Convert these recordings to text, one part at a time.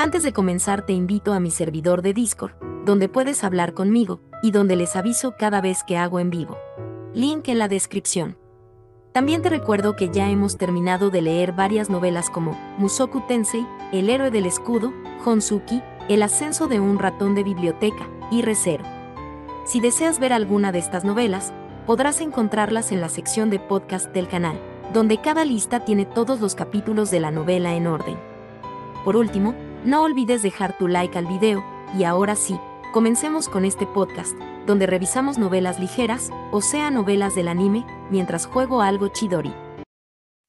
Antes de comenzar te invito a mi servidor de Discord, donde puedes hablar conmigo y donde les aviso cada vez que hago en vivo. Link en la descripción. También te recuerdo que ya hemos terminado de leer varias novelas como Musoku Tensei, El héroe del escudo, Honsuki, El ascenso de un ratón de biblioteca y Recero. Si deseas ver alguna de estas novelas, podrás encontrarlas en la sección de podcast del canal, donde cada lista tiene todos los capítulos de la novela en orden. Por último, no olvides dejar tu like al video, y ahora sí, comencemos con este podcast, donde revisamos novelas ligeras, o sea novelas del anime, mientras juego algo chidori.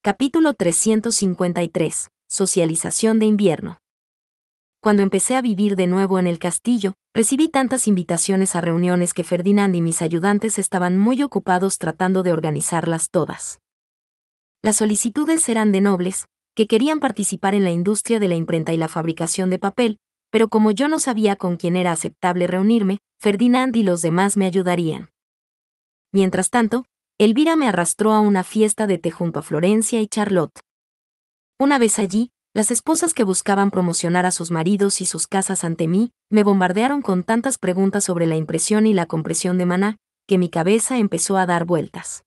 Capítulo 353. Socialización de invierno. Cuando empecé a vivir de nuevo en el castillo, recibí tantas invitaciones a reuniones que Ferdinand y mis ayudantes estaban muy ocupados tratando de organizarlas todas. Las solicitudes eran de nobles, que querían participar en la industria de la imprenta y la fabricación de papel, pero como yo no sabía con quién era aceptable reunirme, Ferdinand y los demás me ayudarían. Mientras tanto, Elvira me arrastró a una fiesta de té junto a Florencia y Charlotte. Una vez allí, las esposas que buscaban promocionar a sus maridos y sus casas ante mí, me bombardearon con tantas preguntas sobre la impresión y la compresión de maná, que mi cabeza empezó a dar vueltas.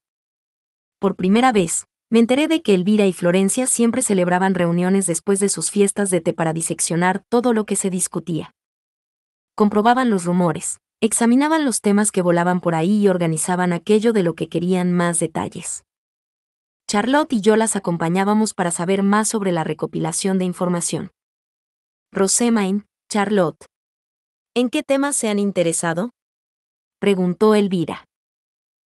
Por primera vez, me enteré de que Elvira y Florencia siempre celebraban reuniones después de sus fiestas de té para diseccionar todo lo que se discutía. Comprobaban los rumores, examinaban los temas que volaban por ahí y organizaban aquello de lo que querían más detalles. Charlotte y yo las acompañábamos para saber más sobre la recopilación de información. Rosemain, Charlotte. ¿En qué temas se han interesado? preguntó Elvira.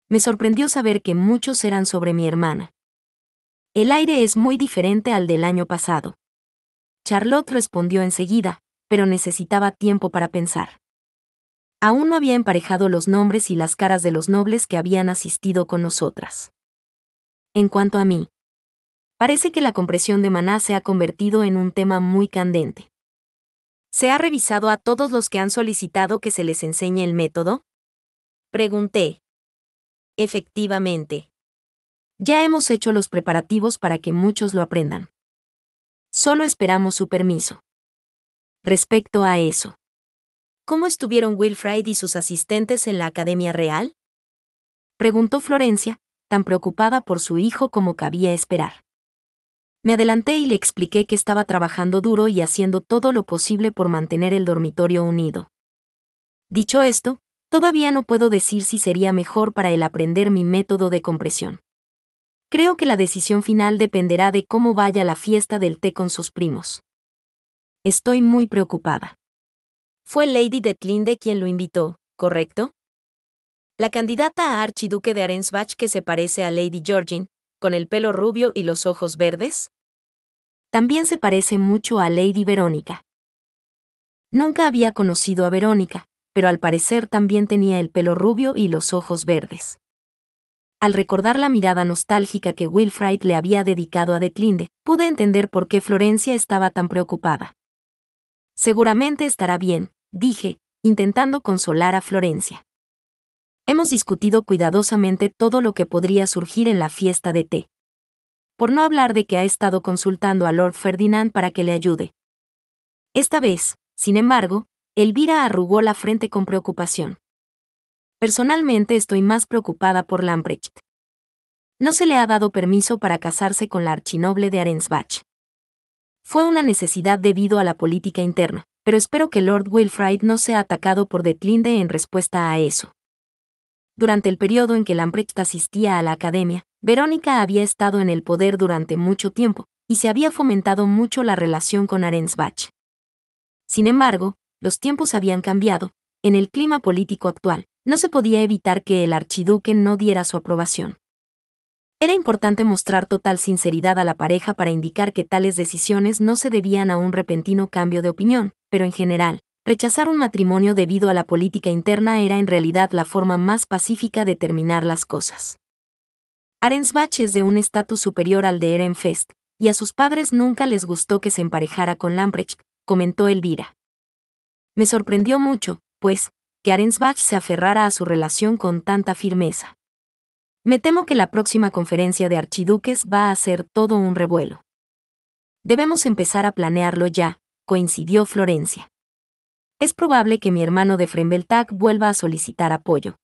Me sorprendió saber que muchos eran sobre mi hermana, el aire es muy diferente al del año pasado. Charlotte respondió enseguida, pero necesitaba tiempo para pensar. Aún no había emparejado los nombres y las caras de los nobles que habían asistido con nosotras. En cuanto a mí, parece que la compresión de maná se ha convertido en un tema muy candente. ¿Se ha revisado a todos los que han solicitado que se les enseñe el método? Pregunté. Efectivamente. Ya hemos hecho los preparativos para que muchos lo aprendan. Solo esperamos su permiso. Respecto a eso. ¿Cómo estuvieron Wilfrid y sus asistentes en la Academia Real? Preguntó Florencia, tan preocupada por su hijo como cabía esperar. Me adelanté y le expliqué que estaba trabajando duro y haciendo todo lo posible por mantener el dormitorio unido. Dicho esto, todavía no puedo decir si sería mejor para él aprender mi método de compresión. Creo que la decisión final dependerá de cómo vaya la fiesta del té con sus primos. Estoy muy preocupada. Fue Lady Detlinde quien lo invitó, ¿correcto? La candidata a archiduque de Arensbach que se parece a Lady Georgine, con el pelo rubio y los ojos verdes. También se parece mucho a Lady Verónica. Nunca había conocido a Verónica, pero al parecer también tenía el pelo rubio y los ojos verdes. Al recordar la mirada nostálgica que Wilfrid le había dedicado a declinde, pude entender por qué Florencia estaba tan preocupada. Seguramente estará bien, dije, intentando consolar a Florencia. Hemos discutido cuidadosamente todo lo que podría surgir en la fiesta de té. Por no hablar de que ha estado consultando a Lord Ferdinand para que le ayude. Esta vez, sin embargo, Elvira arrugó la frente con preocupación. Personalmente estoy más preocupada por Lamprecht. No se le ha dado permiso para casarse con la archinoble de Arensbach. Fue una necesidad debido a la política interna, pero espero que Lord Wilfrid no sea atacado por Detlinde en respuesta a eso. Durante el periodo en que Lambrecht asistía a la academia, Verónica había estado en el poder durante mucho tiempo, y se había fomentado mucho la relación con Arensbach. Sin embargo, los tiempos habían cambiado, en el clima político actual, no se podía evitar que el archiduque no diera su aprobación. Era importante mostrar total sinceridad a la pareja para indicar que tales decisiones no se debían a un repentino cambio de opinión, pero en general, rechazar un matrimonio debido a la política interna era en realidad la forma más pacífica de terminar las cosas. Arensbach es de un estatus superior al de Ehrenfest, y a sus padres nunca les gustó que se emparejara con Lamprecht, comentó Elvira. Me sorprendió mucho, pues, que Arensbach se aferrara a su relación con tanta firmeza. Me temo que la próxima conferencia de archiduques va a ser todo un revuelo. Debemos empezar a planearlo ya, coincidió Florencia. Es probable que mi hermano de Frembeltag vuelva a solicitar apoyo.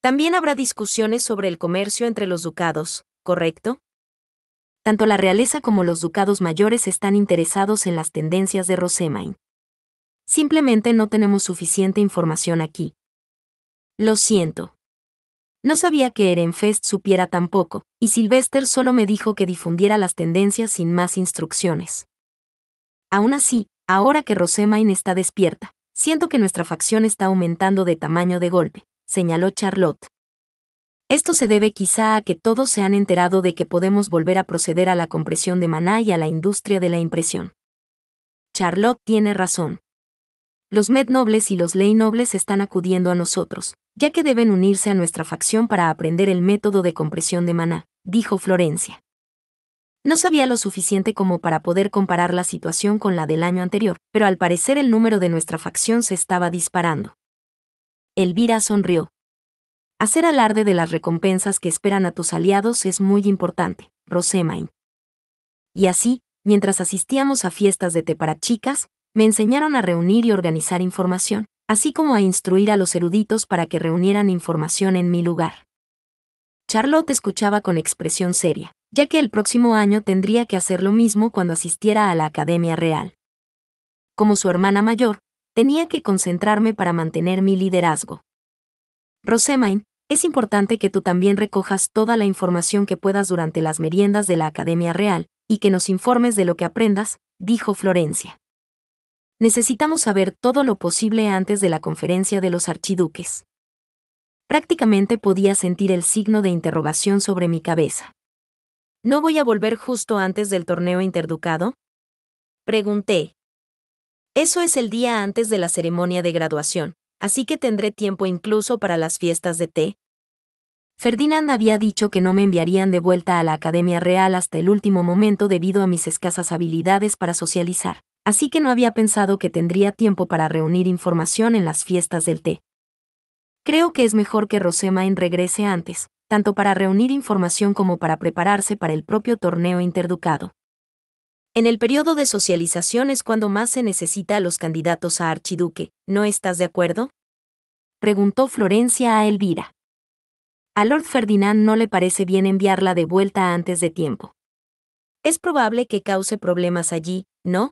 También habrá discusiones sobre el comercio entre los ducados, ¿correcto? Tanto la realeza como los ducados mayores están interesados en las tendencias de Rosemain. Simplemente no tenemos suficiente información aquí. Lo siento. No sabía que Ehrenfest supiera tampoco, y Sylvester solo me dijo que difundiera las tendencias sin más instrucciones. Aún así, ahora que Rosemain está despierta, siento que nuestra facción está aumentando de tamaño de golpe, señaló Charlotte. Esto se debe quizá a que todos se han enterado de que podemos volver a proceder a la compresión de maná y a la industria de la impresión. Charlotte tiene razón. Los med nobles y los ley nobles están acudiendo a nosotros, ya que deben unirse a nuestra facción para aprender el método de compresión de maná, dijo Florencia. No sabía lo suficiente como para poder comparar la situación con la del año anterior, pero al parecer el número de nuestra facción se estaba disparando. Elvira sonrió. Hacer alarde de las recompensas que esperan a tus aliados es muy importante, Rosemain. Y así, mientras asistíamos a fiestas de té para chicas, me enseñaron a reunir y organizar información, así como a instruir a los eruditos para que reunieran información en mi lugar. Charlotte escuchaba con expresión seria, ya que el próximo año tendría que hacer lo mismo cuando asistiera a la Academia Real. Como su hermana mayor, tenía que concentrarme para mantener mi liderazgo. Rosemain, es importante que tú también recojas toda la información que puedas durante las meriendas de la Academia Real, y que nos informes de lo que aprendas, dijo Florencia necesitamos saber todo lo posible antes de la conferencia de los archiduques. Prácticamente podía sentir el signo de interrogación sobre mi cabeza. ¿No voy a volver justo antes del torneo interducado? Pregunté. Eso es el día antes de la ceremonia de graduación, así que tendré tiempo incluso para las fiestas de té. Ferdinand había dicho que no me enviarían de vuelta a la Academia Real hasta el último momento debido a mis escasas habilidades para socializar así que no había pensado que tendría tiempo para reunir información en las fiestas del té. Creo que es mejor que Rosemain regrese antes, tanto para reunir información como para prepararse para el propio torneo interducado. En el periodo de socialización es cuando más se necesita a los candidatos a archiduque, ¿no estás de acuerdo? Preguntó Florencia a Elvira. A Lord Ferdinand no le parece bien enviarla de vuelta antes de tiempo. Es probable que cause problemas allí, ¿no?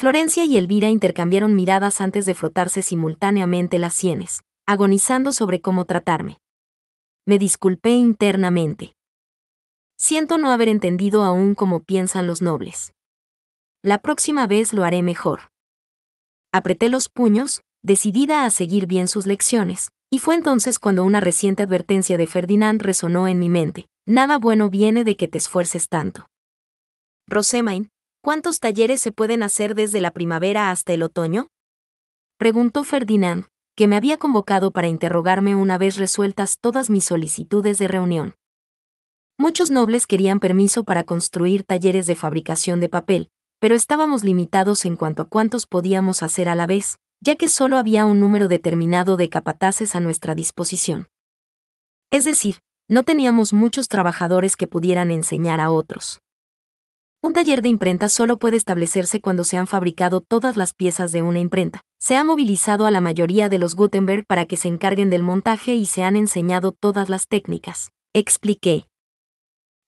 Florencia y Elvira intercambiaron miradas antes de frotarse simultáneamente las sienes, agonizando sobre cómo tratarme. Me disculpé internamente. Siento no haber entendido aún cómo piensan los nobles. La próxima vez lo haré mejor. Apreté los puños, decidida a seguir bien sus lecciones, y fue entonces cuando una reciente advertencia de Ferdinand resonó en mi mente. Nada bueno viene de que te esfuerces tanto. Rosemain, ¿Cuántos talleres se pueden hacer desde la primavera hasta el otoño? Preguntó Ferdinand, que me había convocado para interrogarme una vez resueltas todas mis solicitudes de reunión. Muchos nobles querían permiso para construir talleres de fabricación de papel, pero estábamos limitados en cuanto a cuántos podíamos hacer a la vez, ya que solo había un número determinado de capataces a nuestra disposición. Es decir, no teníamos muchos trabajadores que pudieran enseñar a otros. Un taller de imprenta solo puede establecerse cuando se han fabricado todas las piezas de una imprenta. Se ha movilizado a la mayoría de los Gutenberg para que se encarguen del montaje y se han enseñado todas las técnicas. Expliqué.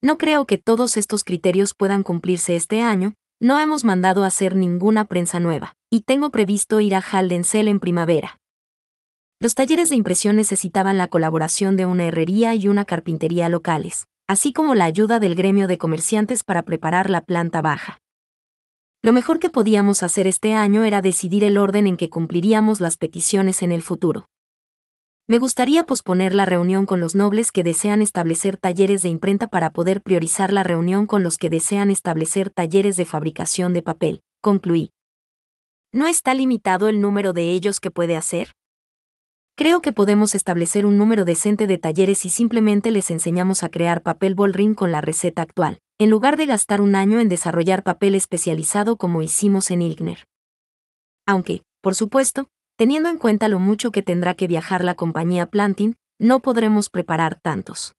No creo que todos estos criterios puedan cumplirse este año, no hemos mandado a hacer ninguna prensa nueva, y tengo previsto ir a Haldensell en primavera. Los talleres de impresión necesitaban la colaboración de una herrería y una carpintería locales así como la ayuda del gremio de comerciantes para preparar la planta baja. Lo mejor que podíamos hacer este año era decidir el orden en que cumpliríamos las peticiones en el futuro. Me gustaría posponer la reunión con los nobles que desean establecer talleres de imprenta para poder priorizar la reunión con los que desean establecer talleres de fabricación de papel, concluí. ¿No está limitado el número de ellos que puede hacer? Creo que podemos establecer un número decente de talleres y simplemente les enseñamos a crear papel ring con la receta actual, en lugar de gastar un año en desarrollar papel especializado como hicimos en Ilgner. Aunque, por supuesto, teniendo en cuenta lo mucho que tendrá que viajar la compañía Planting, no podremos preparar tantos.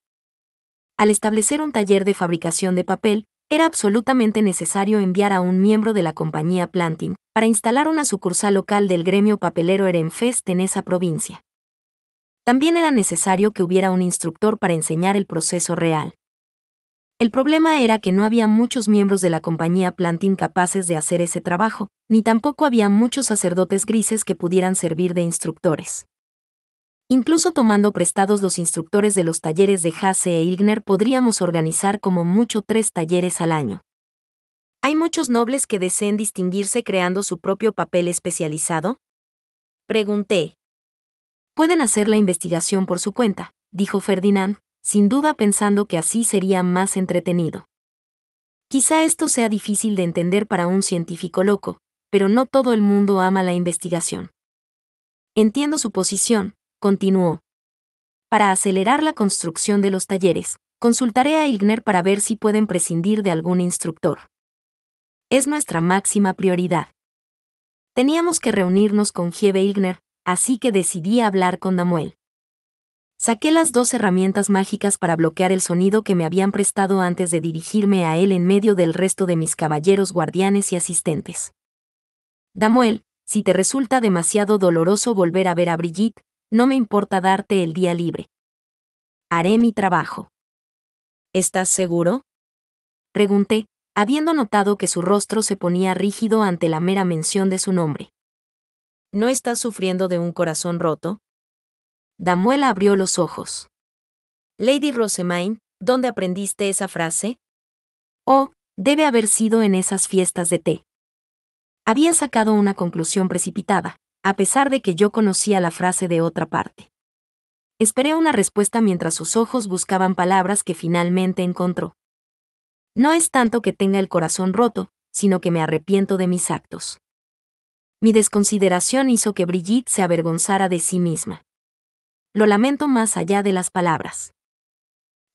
Al establecer un taller de fabricación de papel, era absolutamente necesario enviar a un miembro de la compañía Planting para instalar una sucursal local del gremio papelero Erenfest en esa provincia. También era necesario que hubiera un instructor para enseñar el proceso real. El problema era que no había muchos miembros de la compañía Planting capaces de hacer ese trabajo, ni tampoco había muchos sacerdotes grises que pudieran servir de instructores. Incluso tomando prestados los instructores de los talleres de Hasse e Igner podríamos organizar como mucho tres talleres al año. ¿Hay muchos nobles que deseen distinguirse creando su propio papel especializado? Pregunté. Pueden hacer la investigación por su cuenta, dijo Ferdinand, sin duda pensando que así sería más entretenido. Quizá esto sea difícil de entender para un científico loco, pero no todo el mundo ama la investigación. Entiendo su posición, continuó. Para acelerar la construcción de los talleres, consultaré a Igner para ver si pueden prescindir de algún instructor. Es nuestra máxima prioridad. Teníamos que reunirnos con Jebe Igner, así que decidí hablar con Damuel. Saqué las dos herramientas mágicas para bloquear el sonido que me habían prestado antes de dirigirme a él en medio del resto de mis caballeros guardianes y asistentes. Damuel, si te resulta demasiado doloroso volver a ver a Brigitte, no me importa darte el día libre. Haré mi trabajo. ¿Estás seguro? Pregunté, habiendo notado que su rostro se ponía rígido ante la mera mención de su nombre. ¿No estás sufriendo de un corazón roto? Damuela abrió los ojos. Lady Rosemaine, ¿dónde aprendiste esa frase? Oh, debe haber sido en esas fiestas de té. Había sacado una conclusión precipitada a pesar de que yo conocía la frase de otra parte. Esperé una respuesta mientras sus ojos buscaban palabras que finalmente encontró. No es tanto que tenga el corazón roto, sino que me arrepiento de mis actos. Mi desconsideración hizo que Brigitte se avergonzara de sí misma. Lo lamento más allá de las palabras.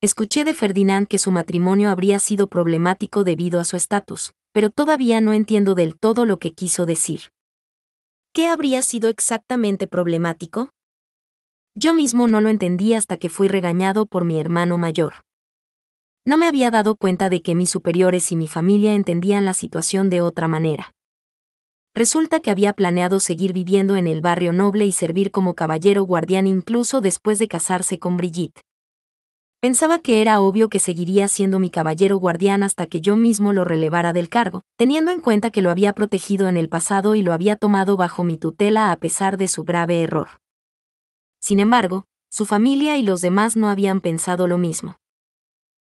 Escuché de Ferdinand que su matrimonio habría sido problemático debido a su estatus, pero todavía no entiendo del todo lo que quiso decir. ¿Qué habría sido exactamente problemático? Yo mismo no lo entendí hasta que fui regañado por mi hermano mayor. No me había dado cuenta de que mis superiores y mi familia entendían la situación de otra manera. Resulta que había planeado seguir viviendo en el barrio noble y servir como caballero guardián incluso después de casarse con Brigitte. Pensaba que era obvio que seguiría siendo mi caballero guardián hasta que yo mismo lo relevara del cargo, teniendo en cuenta que lo había protegido en el pasado y lo había tomado bajo mi tutela a pesar de su grave error. Sin embargo, su familia y los demás no habían pensado lo mismo.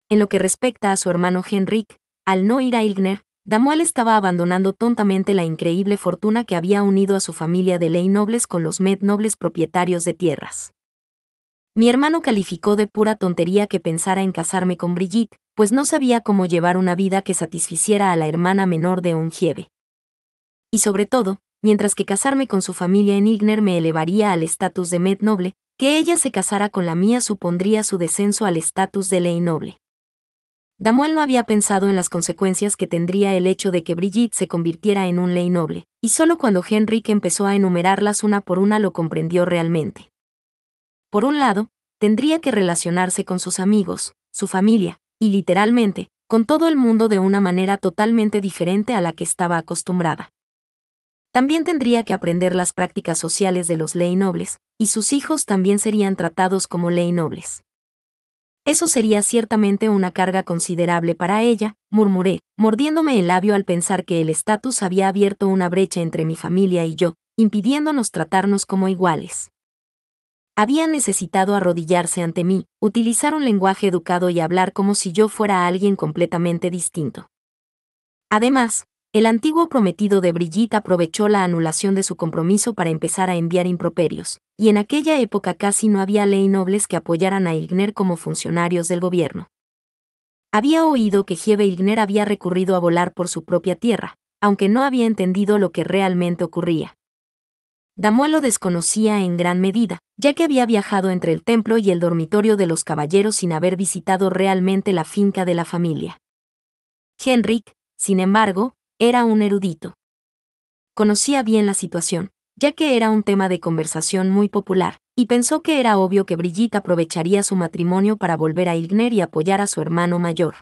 En lo que respecta a su hermano Henrik, al no ir a Ilgner, Damuel estaba abandonando tontamente la increíble fortuna que había unido a su familia de ley nobles con los med nobles propietarios de tierras. Mi hermano calificó de pura tontería que pensara en casarme con Brigitte, pues no sabía cómo llevar una vida que satisficiera a la hermana menor de un Gieve. Y sobre todo, mientras que casarme con su familia en Igner me elevaría al estatus de Med noble, que ella se casara con la mía supondría su descenso al estatus de ley noble. Damuel no había pensado en las consecuencias que tendría el hecho de que Brigitte se convirtiera en un ley noble, y solo cuando Henrik empezó a enumerarlas una por una lo comprendió realmente. Por un lado, tendría que relacionarse con sus amigos, su familia, y literalmente, con todo el mundo de una manera totalmente diferente a la que estaba acostumbrada. También tendría que aprender las prácticas sociales de los ley nobles, y sus hijos también serían tratados como ley nobles. Eso sería ciertamente una carga considerable para ella, murmuré, mordiéndome el labio al pensar que el estatus había abierto una brecha entre mi familia y yo, impidiéndonos tratarnos como iguales. Había necesitado arrodillarse ante mí, utilizar un lenguaje educado y hablar como si yo fuera alguien completamente distinto. Además, el antiguo prometido de Brigitte aprovechó la anulación de su compromiso para empezar a enviar improperios, y en aquella época casi no había ley nobles que apoyaran a Igner como funcionarios del gobierno. Había oído que Jeve Igner había recurrido a volar por su propia tierra, aunque no había entendido lo que realmente ocurría. Damuelo lo desconocía en gran medida, ya que había viajado entre el templo y el dormitorio de los caballeros sin haber visitado realmente la finca de la familia. Henrik, sin embargo, era un erudito. Conocía bien la situación, ya que era un tema de conversación muy popular, y pensó que era obvio que Brigitte aprovecharía su matrimonio para volver a Igner y apoyar a su hermano mayor.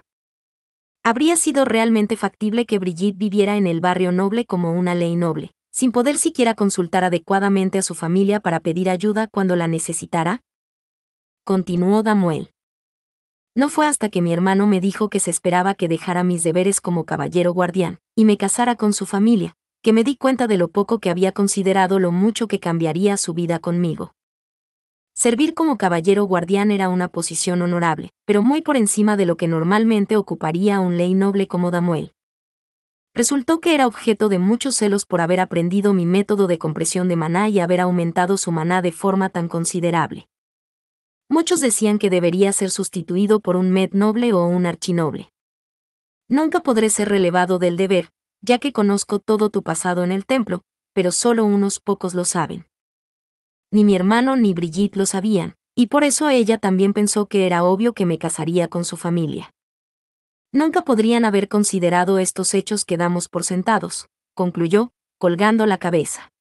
Habría sido realmente factible que Brigitte viviera en el barrio noble como una ley noble, sin poder siquiera consultar adecuadamente a su familia para pedir ayuda cuando la necesitara? Continuó Damuel. No fue hasta que mi hermano me dijo que se esperaba que dejara mis deberes como caballero guardián y me casara con su familia, que me di cuenta de lo poco que había considerado lo mucho que cambiaría su vida conmigo. Servir como caballero guardián era una posición honorable, pero muy por encima de lo que normalmente ocuparía un ley noble como Damuel. Resultó que era objeto de muchos celos por haber aprendido mi método de compresión de maná y haber aumentado su maná de forma tan considerable. Muchos decían que debería ser sustituido por un med noble o un archinoble. Nunca podré ser relevado del deber, ya que conozco todo tu pasado en el templo, pero solo unos pocos lo saben. Ni mi hermano ni Brigitte lo sabían, y por eso ella también pensó que era obvio que me casaría con su familia nunca podrían haber considerado estos hechos que damos por sentados, concluyó, colgando la cabeza.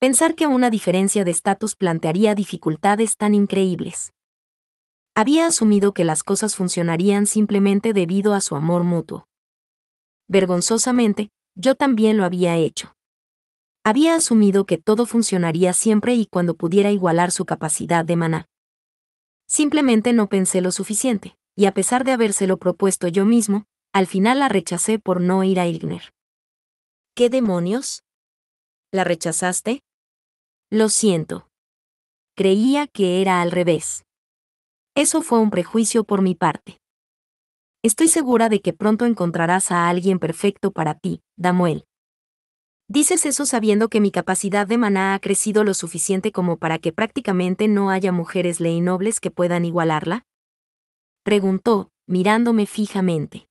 Pensar que una diferencia de estatus plantearía dificultades tan increíbles. Había asumido que las cosas funcionarían simplemente debido a su amor mutuo. Vergonzosamente, yo también lo había hecho. Había asumido que todo funcionaría siempre y cuando pudiera igualar su capacidad de maná. Simplemente no pensé lo suficiente y a pesar de habérselo propuesto yo mismo, al final la rechacé por no ir a Ilgner. ¿Qué demonios? ¿La rechazaste? Lo siento. Creía que era al revés. Eso fue un prejuicio por mi parte. Estoy segura de que pronto encontrarás a alguien perfecto para ti, Damuel. Dices eso sabiendo que mi capacidad de maná ha crecido lo suficiente como para que prácticamente no haya mujeres ley nobles que puedan igualarla? preguntó, mirándome fijamente.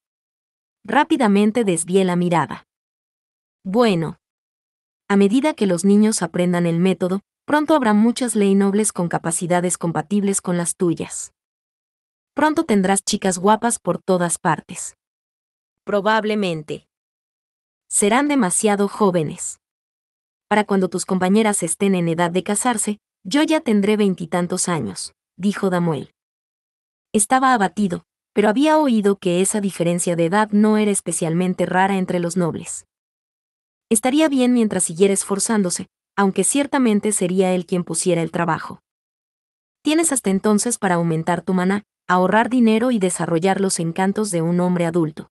Rápidamente desvié la mirada. Bueno. A medida que los niños aprendan el método, pronto habrá muchas ley nobles con capacidades compatibles con las tuyas. Pronto tendrás chicas guapas por todas partes. Probablemente. Serán demasiado jóvenes. Para cuando tus compañeras estén en edad de casarse, yo ya tendré veintitantos años, dijo Damuel. Estaba abatido, pero había oído que esa diferencia de edad no era especialmente rara entre los nobles. Estaría bien mientras siguiera esforzándose, aunque ciertamente sería él quien pusiera el trabajo. Tienes hasta entonces para aumentar tu maná, ahorrar dinero y desarrollar los encantos de un hombre adulto.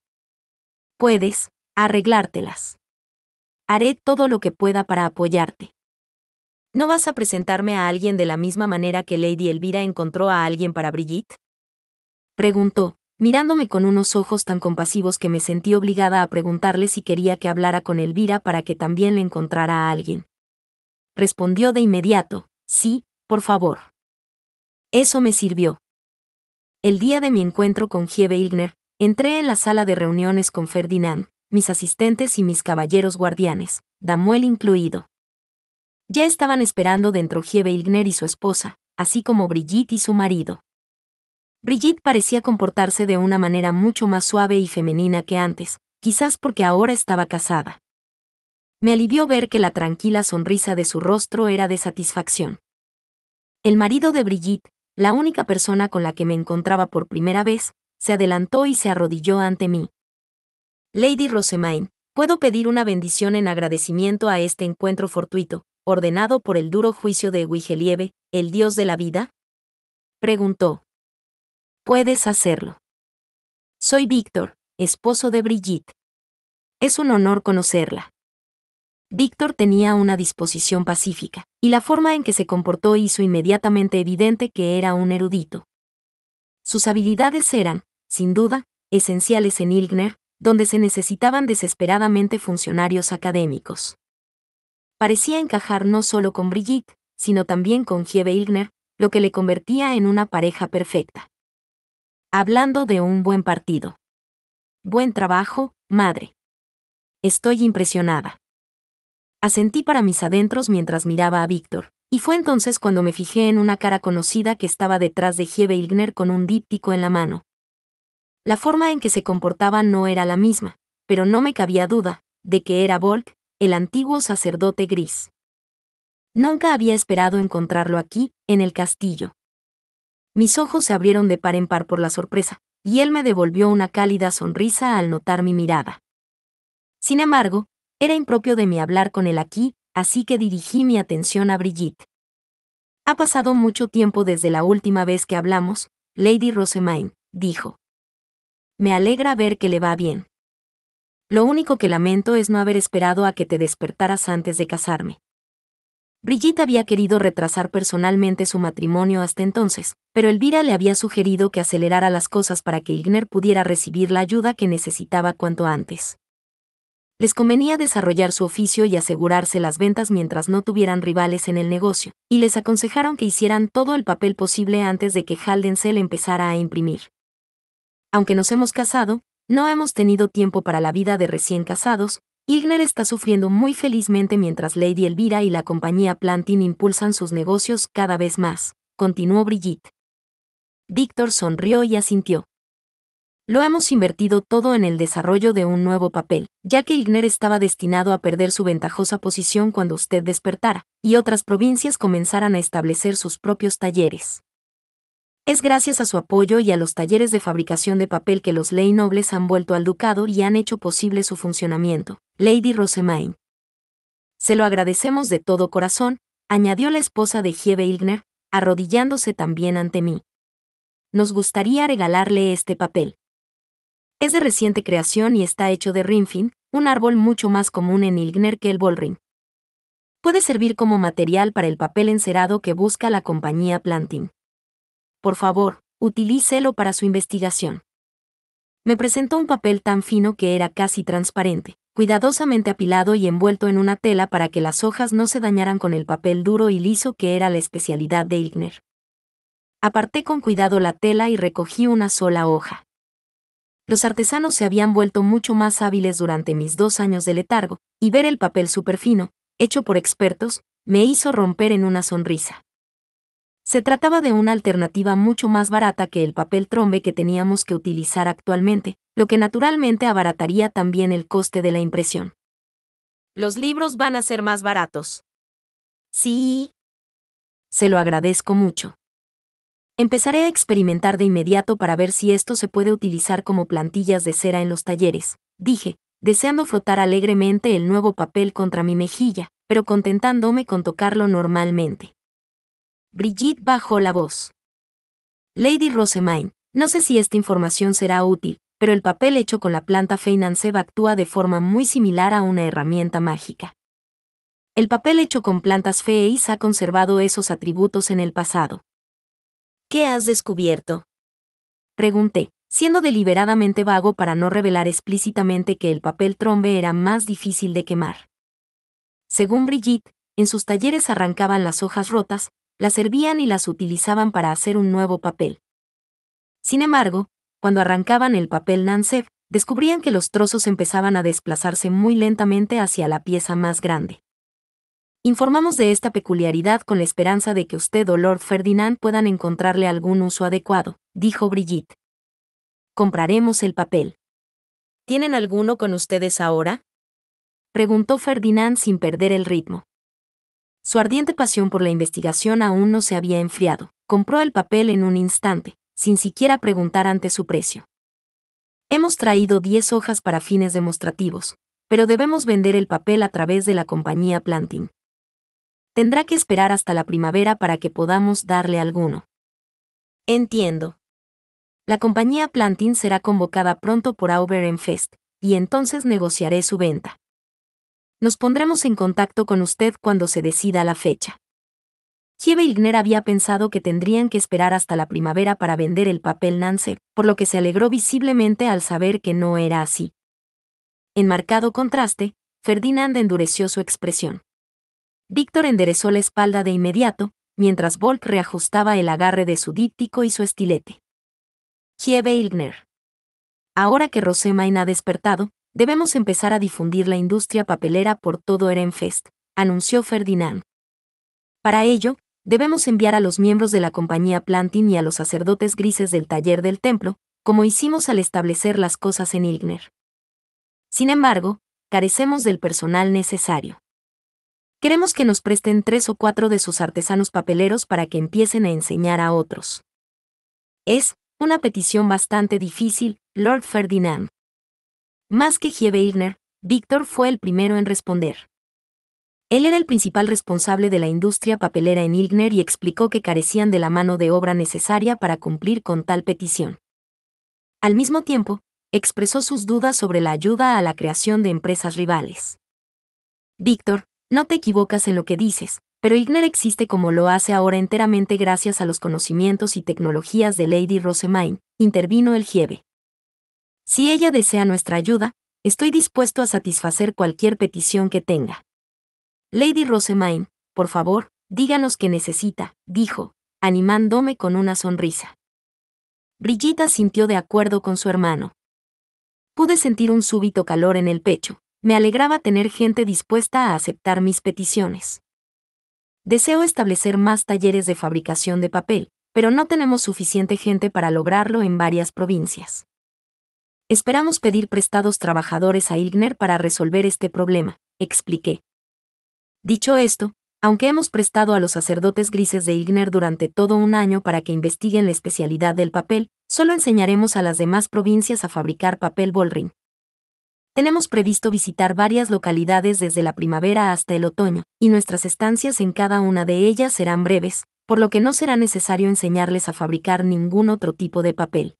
Puedes, arreglártelas. Haré todo lo que pueda para apoyarte. ¿No vas a presentarme a alguien de la misma manera que Lady Elvira encontró a alguien para Brigitte? preguntó, mirándome con unos ojos tan compasivos que me sentí obligada a preguntarle si quería que hablara con Elvira para que también le encontrara a alguien. Respondió de inmediato, sí, por favor. Eso me sirvió. El día de mi encuentro con Gieve Ilgner, entré en la sala de reuniones con Ferdinand, mis asistentes y mis caballeros guardianes, Damuel incluido. Ya estaban esperando dentro Gieve Ilgner y su esposa, así como Brigitte y su marido. Brigitte parecía comportarse de una manera mucho más suave y femenina que antes, quizás porque ahora estaba casada. Me alivió ver que la tranquila sonrisa de su rostro era de satisfacción. El marido de Brigitte, la única persona con la que me encontraba por primera vez, se adelantó y se arrodilló ante mí. Lady Rosemain, puedo pedir una bendición en agradecimiento a este encuentro fortuito, ordenado por el duro juicio de Wigelieve, el dios de la vida? Preguntó. Puedes hacerlo. Soy Víctor, esposo de Brigitte. Es un honor conocerla. Víctor tenía una disposición pacífica, y la forma en que se comportó hizo inmediatamente evidente que era un erudito. Sus habilidades eran, sin duda, esenciales en Ilgner, donde se necesitaban desesperadamente funcionarios académicos. Parecía encajar no solo con Brigitte, sino también con Gieve Ilgner, lo que le convertía en una pareja perfecta. Hablando de un buen partido. Buen trabajo, madre. Estoy impresionada. Asentí para mis adentros mientras miraba a Víctor, y fue entonces cuando me fijé en una cara conocida que estaba detrás de Jeve Ilgner con un díptico en la mano. La forma en que se comportaba no era la misma, pero no me cabía duda de que era Volk, el antiguo sacerdote gris. Nunca había esperado encontrarlo aquí, en el castillo. Mis ojos se abrieron de par en par por la sorpresa, y él me devolvió una cálida sonrisa al notar mi mirada. Sin embargo, era impropio de mí hablar con él aquí, así que dirigí mi atención a Brigitte. Ha pasado mucho tiempo desde la última vez que hablamos, Lady rosemain dijo. Me alegra ver que le va bien. Lo único que lamento es no haber esperado a que te despertaras antes de casarme. Brigitte había querido retrasar personalmente su matrimonio hasta entonces, pero Elvira le había sugerido que acelerara las cosas para que Igner pudiera recibir la ayuda que necesitaba cuanto antes. Les convenía desarrollar su oficio y asegurarse las ventas mientras no tuvieran rivales en el negocio, y les aconsejaron que hicieran todo el papel posible antes de que Haldensel empezara a imprimir. Aunque nos hemos casado, no hemos tenido tiempo para la vida de recién casados, Igner está sufriendo muy felizmente mientras Lady Elvira y la compañía Plantin impulsan sus negocios cada vez más, continuó Brigitte. Víctor sonrió y asintió. Lo hemos invertido todo en el desarrollo de un nuevo papel, ya que Igner estaba destinado a perder su ventajosa posición cuando usted despertara, y otras provincias comenzaran a establecer sus propios talleres. Es gracias a su apoyo y a los talleres de fabricación de papel que los ley nobles han vuelto al ducado y han hecho posible su funcionamiento. Lady Rosemain. Se lo agradecemos de todo corazón, añadió la esposa de Gieve Ilgner, arrodillándose también ante mí. Nos gustaría regalarle este papel. Es de reciente creación y está hecho de rinfin, un árbol mucho más común en Ilgner que el bolrin. Puede servir como material para el papel encerado que busca la compañía Planting por favor, utilícelo para su investigación. Me presentó un papel tan fino que era casi transparente, cuidadosamente apilado y envuelto en una tela para que las hojas no se dañaran con el papel duro y liso que era la especialidad de Igner. Aparté con cuidado la tela y recogí una sola hoja. Los artesanos se habían vuelto mucho más hábiles durante mis dos años de letargo, y ver el papel superfino, hecho por expertos, me hizo romper en una sonrisa. Se trataba de una alternativa mucho más barata que el papel trombe que teníamos que utilizar actualmente, lo que naturalmente abarataría también el coste de la impresión. Los libros van a ser más baratos. Sí. Se lo agradezco mucho. Empezaré a experimentar de inmediato para ver si esto se puede utilizar como plantillas de cera en los talleres, dije, deseando frotar alegremente el nuevo papel contra mi mejilla, pero contentándome con tocarlo normalmente. Brigitte bajó la voz. Lady Rosemine, no sé si esta información será útil, pero el papel hecho con la planta feinanceva actúa de forma muy similar a una herramienta mágica. El papel hecho con plantas Feis ha conservado esos atributos en el pasado. ¿Qué has descubierto? Pregunté, siendo deliberadamente vago para no revelar explícitamente que el papel trombe era más difícil de quemar. Según Brigitte, en sus talleres arrancaban las hojas rotas, las servían y las utilizaban para hacer un nuevo papel. Sin embargo, cuando arrancaban el papel Nancef, descubrían que los trozos empezaban a desplazarse muy lentamente hacia la pieza más grande. Informamos de esta peculiaridad con la esperanza de que usted o Lord Ferdinand puedan encontrarle algún uso adecuado, dijo Brigitte. Compraremos el papel. ¿Tienen alguno con ustedes ahora? preguntó Ferdinand sin perder el ritmo. Su ardiente pasión por la investigación aún no se había enfriado. Compró el papel en un instante, sin siquiera preguntar ante su precio. Hemos traído 10 hojas para fines demostrativos, pero debemos vender el papel a través de la compañía Planting. Tendrá que esperar hasta la primavera para que podamos darle alguno. Entiendo. La compañía Planting será convocada pronto por Fest, y entonces negociaré su venta. Nos pondremos en contacto con usted cuando se decida la fecha. Gieve Ilgner había pensado que tendrían que esperar hasta la primavera para vender el papel Nance, por lo que se alegró visiblemente al saber que no era así. En marcado contraste, Ferdinand endureció su expresión. Víctor enderezó la espalda de inmediato, mientras Volk reajustaba el agarre de su díptico y su estilete. Gieve Ilgner. Ahora que Rosemain ha despertado, Debemos empezar a difundir la industria papelera por todo Erenfest, anunció Ferdinand. Para ello, debemos enviar a los miembros de la compañía Plantin y a los sacerdotes grises del taller del templo, como hicimos al establecer las cosas en Ilgner. Sin embargo, carecemos del personal necesario. Queremos que nos presten tres o cuatro de sus artesanos papeleros para que empiecen a enseñar a otros. Es una petición bastante difícil, Lord Ferdinand. Más que Irner, Víctor fue el primero en responder. Él era el principal responsable de la industria papelera en Igner y explicó que carecían de la mano de obra necesaria para cumplir con tal petición. Al mismo tiempo, expresó sus dudas sobre la ayuda a la creación de empresas rivales. Víctor, no te equivocas en lo que dices, pero Igner existe como lo hace ahora enteramente gracias a los conocimientos y tecnologías de Lady Rosemain, intervino el Gieve. Si ella desea nuestra ayuda, estoy dispuesto a satisfacer cualquier petición que tenga. Lady Rosemain, por favor, díganos qué necesita, dijo, animándome con una sonrisa. Brillita sintió de acuerdo con su hermano. Pude sentir un súbito calor en el pecho. Me alegraba tener gente dispuesta a aceptar mis peticiones. Deseo establecer más talleres de fabricación de papel, pero no tenemos suficiente gente para lograrlo en varias provincias. Esperamos pedir prestados trabajadores a Ilgner para resolver este problema, expliqué. Dicho esto, aunque hemos prestado a los sacerdotes grises de Igner durante todo un año para que investiguen la especialidad del papel, solo enseñaremos a las demás provincias a fabricar papel bolring. Tenemos previsto visitar varias localidades desde la primavera hasta el otoño, y nuestras estancias en cada una de ellas serán breves, por lo que no será necesario enseñarles a fabricar ningún otro tipo de papel.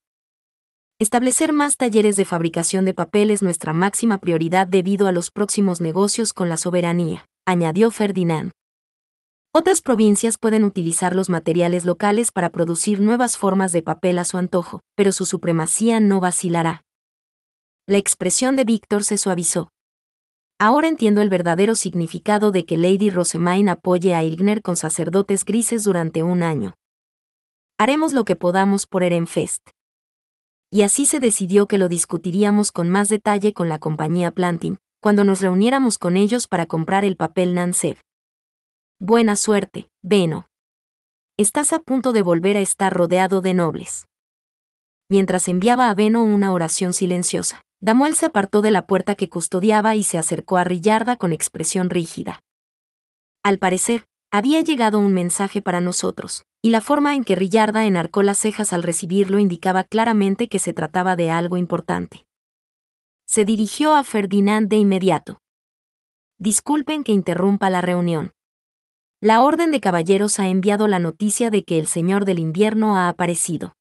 Establecer más talleres de fabricación de papel es nuestra máxima prioridad debido a los próximos negocios con la soberanía, añadió Ferdinand. Otras provincias pueden utilizar los materiales locales para producir nuevas formas de papel a su antojo, pero su supremacía no vacilará. La expresión de Víctor se suavizó. Ahora entiendo el verdadero significado de que Lady Rosemain apoye a Ilgner con sacerdotes grises durante un año. Haremos lo que podamos por Erenfest y así se decidió que lo discutiríamos con más detalle con la compañía Planting, cuando nos reuniéramos con ellos para comprar el papel Nansev. Buena suerte, Veno. Estás a punto de volver a estar rodeado de nobles. Mientras enviaba a Veno una oración silenciosa, Damuel se apartó de la puerta que custodiaba y se acercó a Rillarda con expresión rígida. Al parecer, había llegado un mensaje para nosotros, y la forma en que Rillarda enarcó las cejas al recibirlo indicaba claramente que se trataba de algo importante. Se dirigió a Ferdinand de inmediato. Disculpen que interrumpa la reunión. La Orden de Caballeros ha enviado la noticia de que el Señor del Invierno ha aparecido.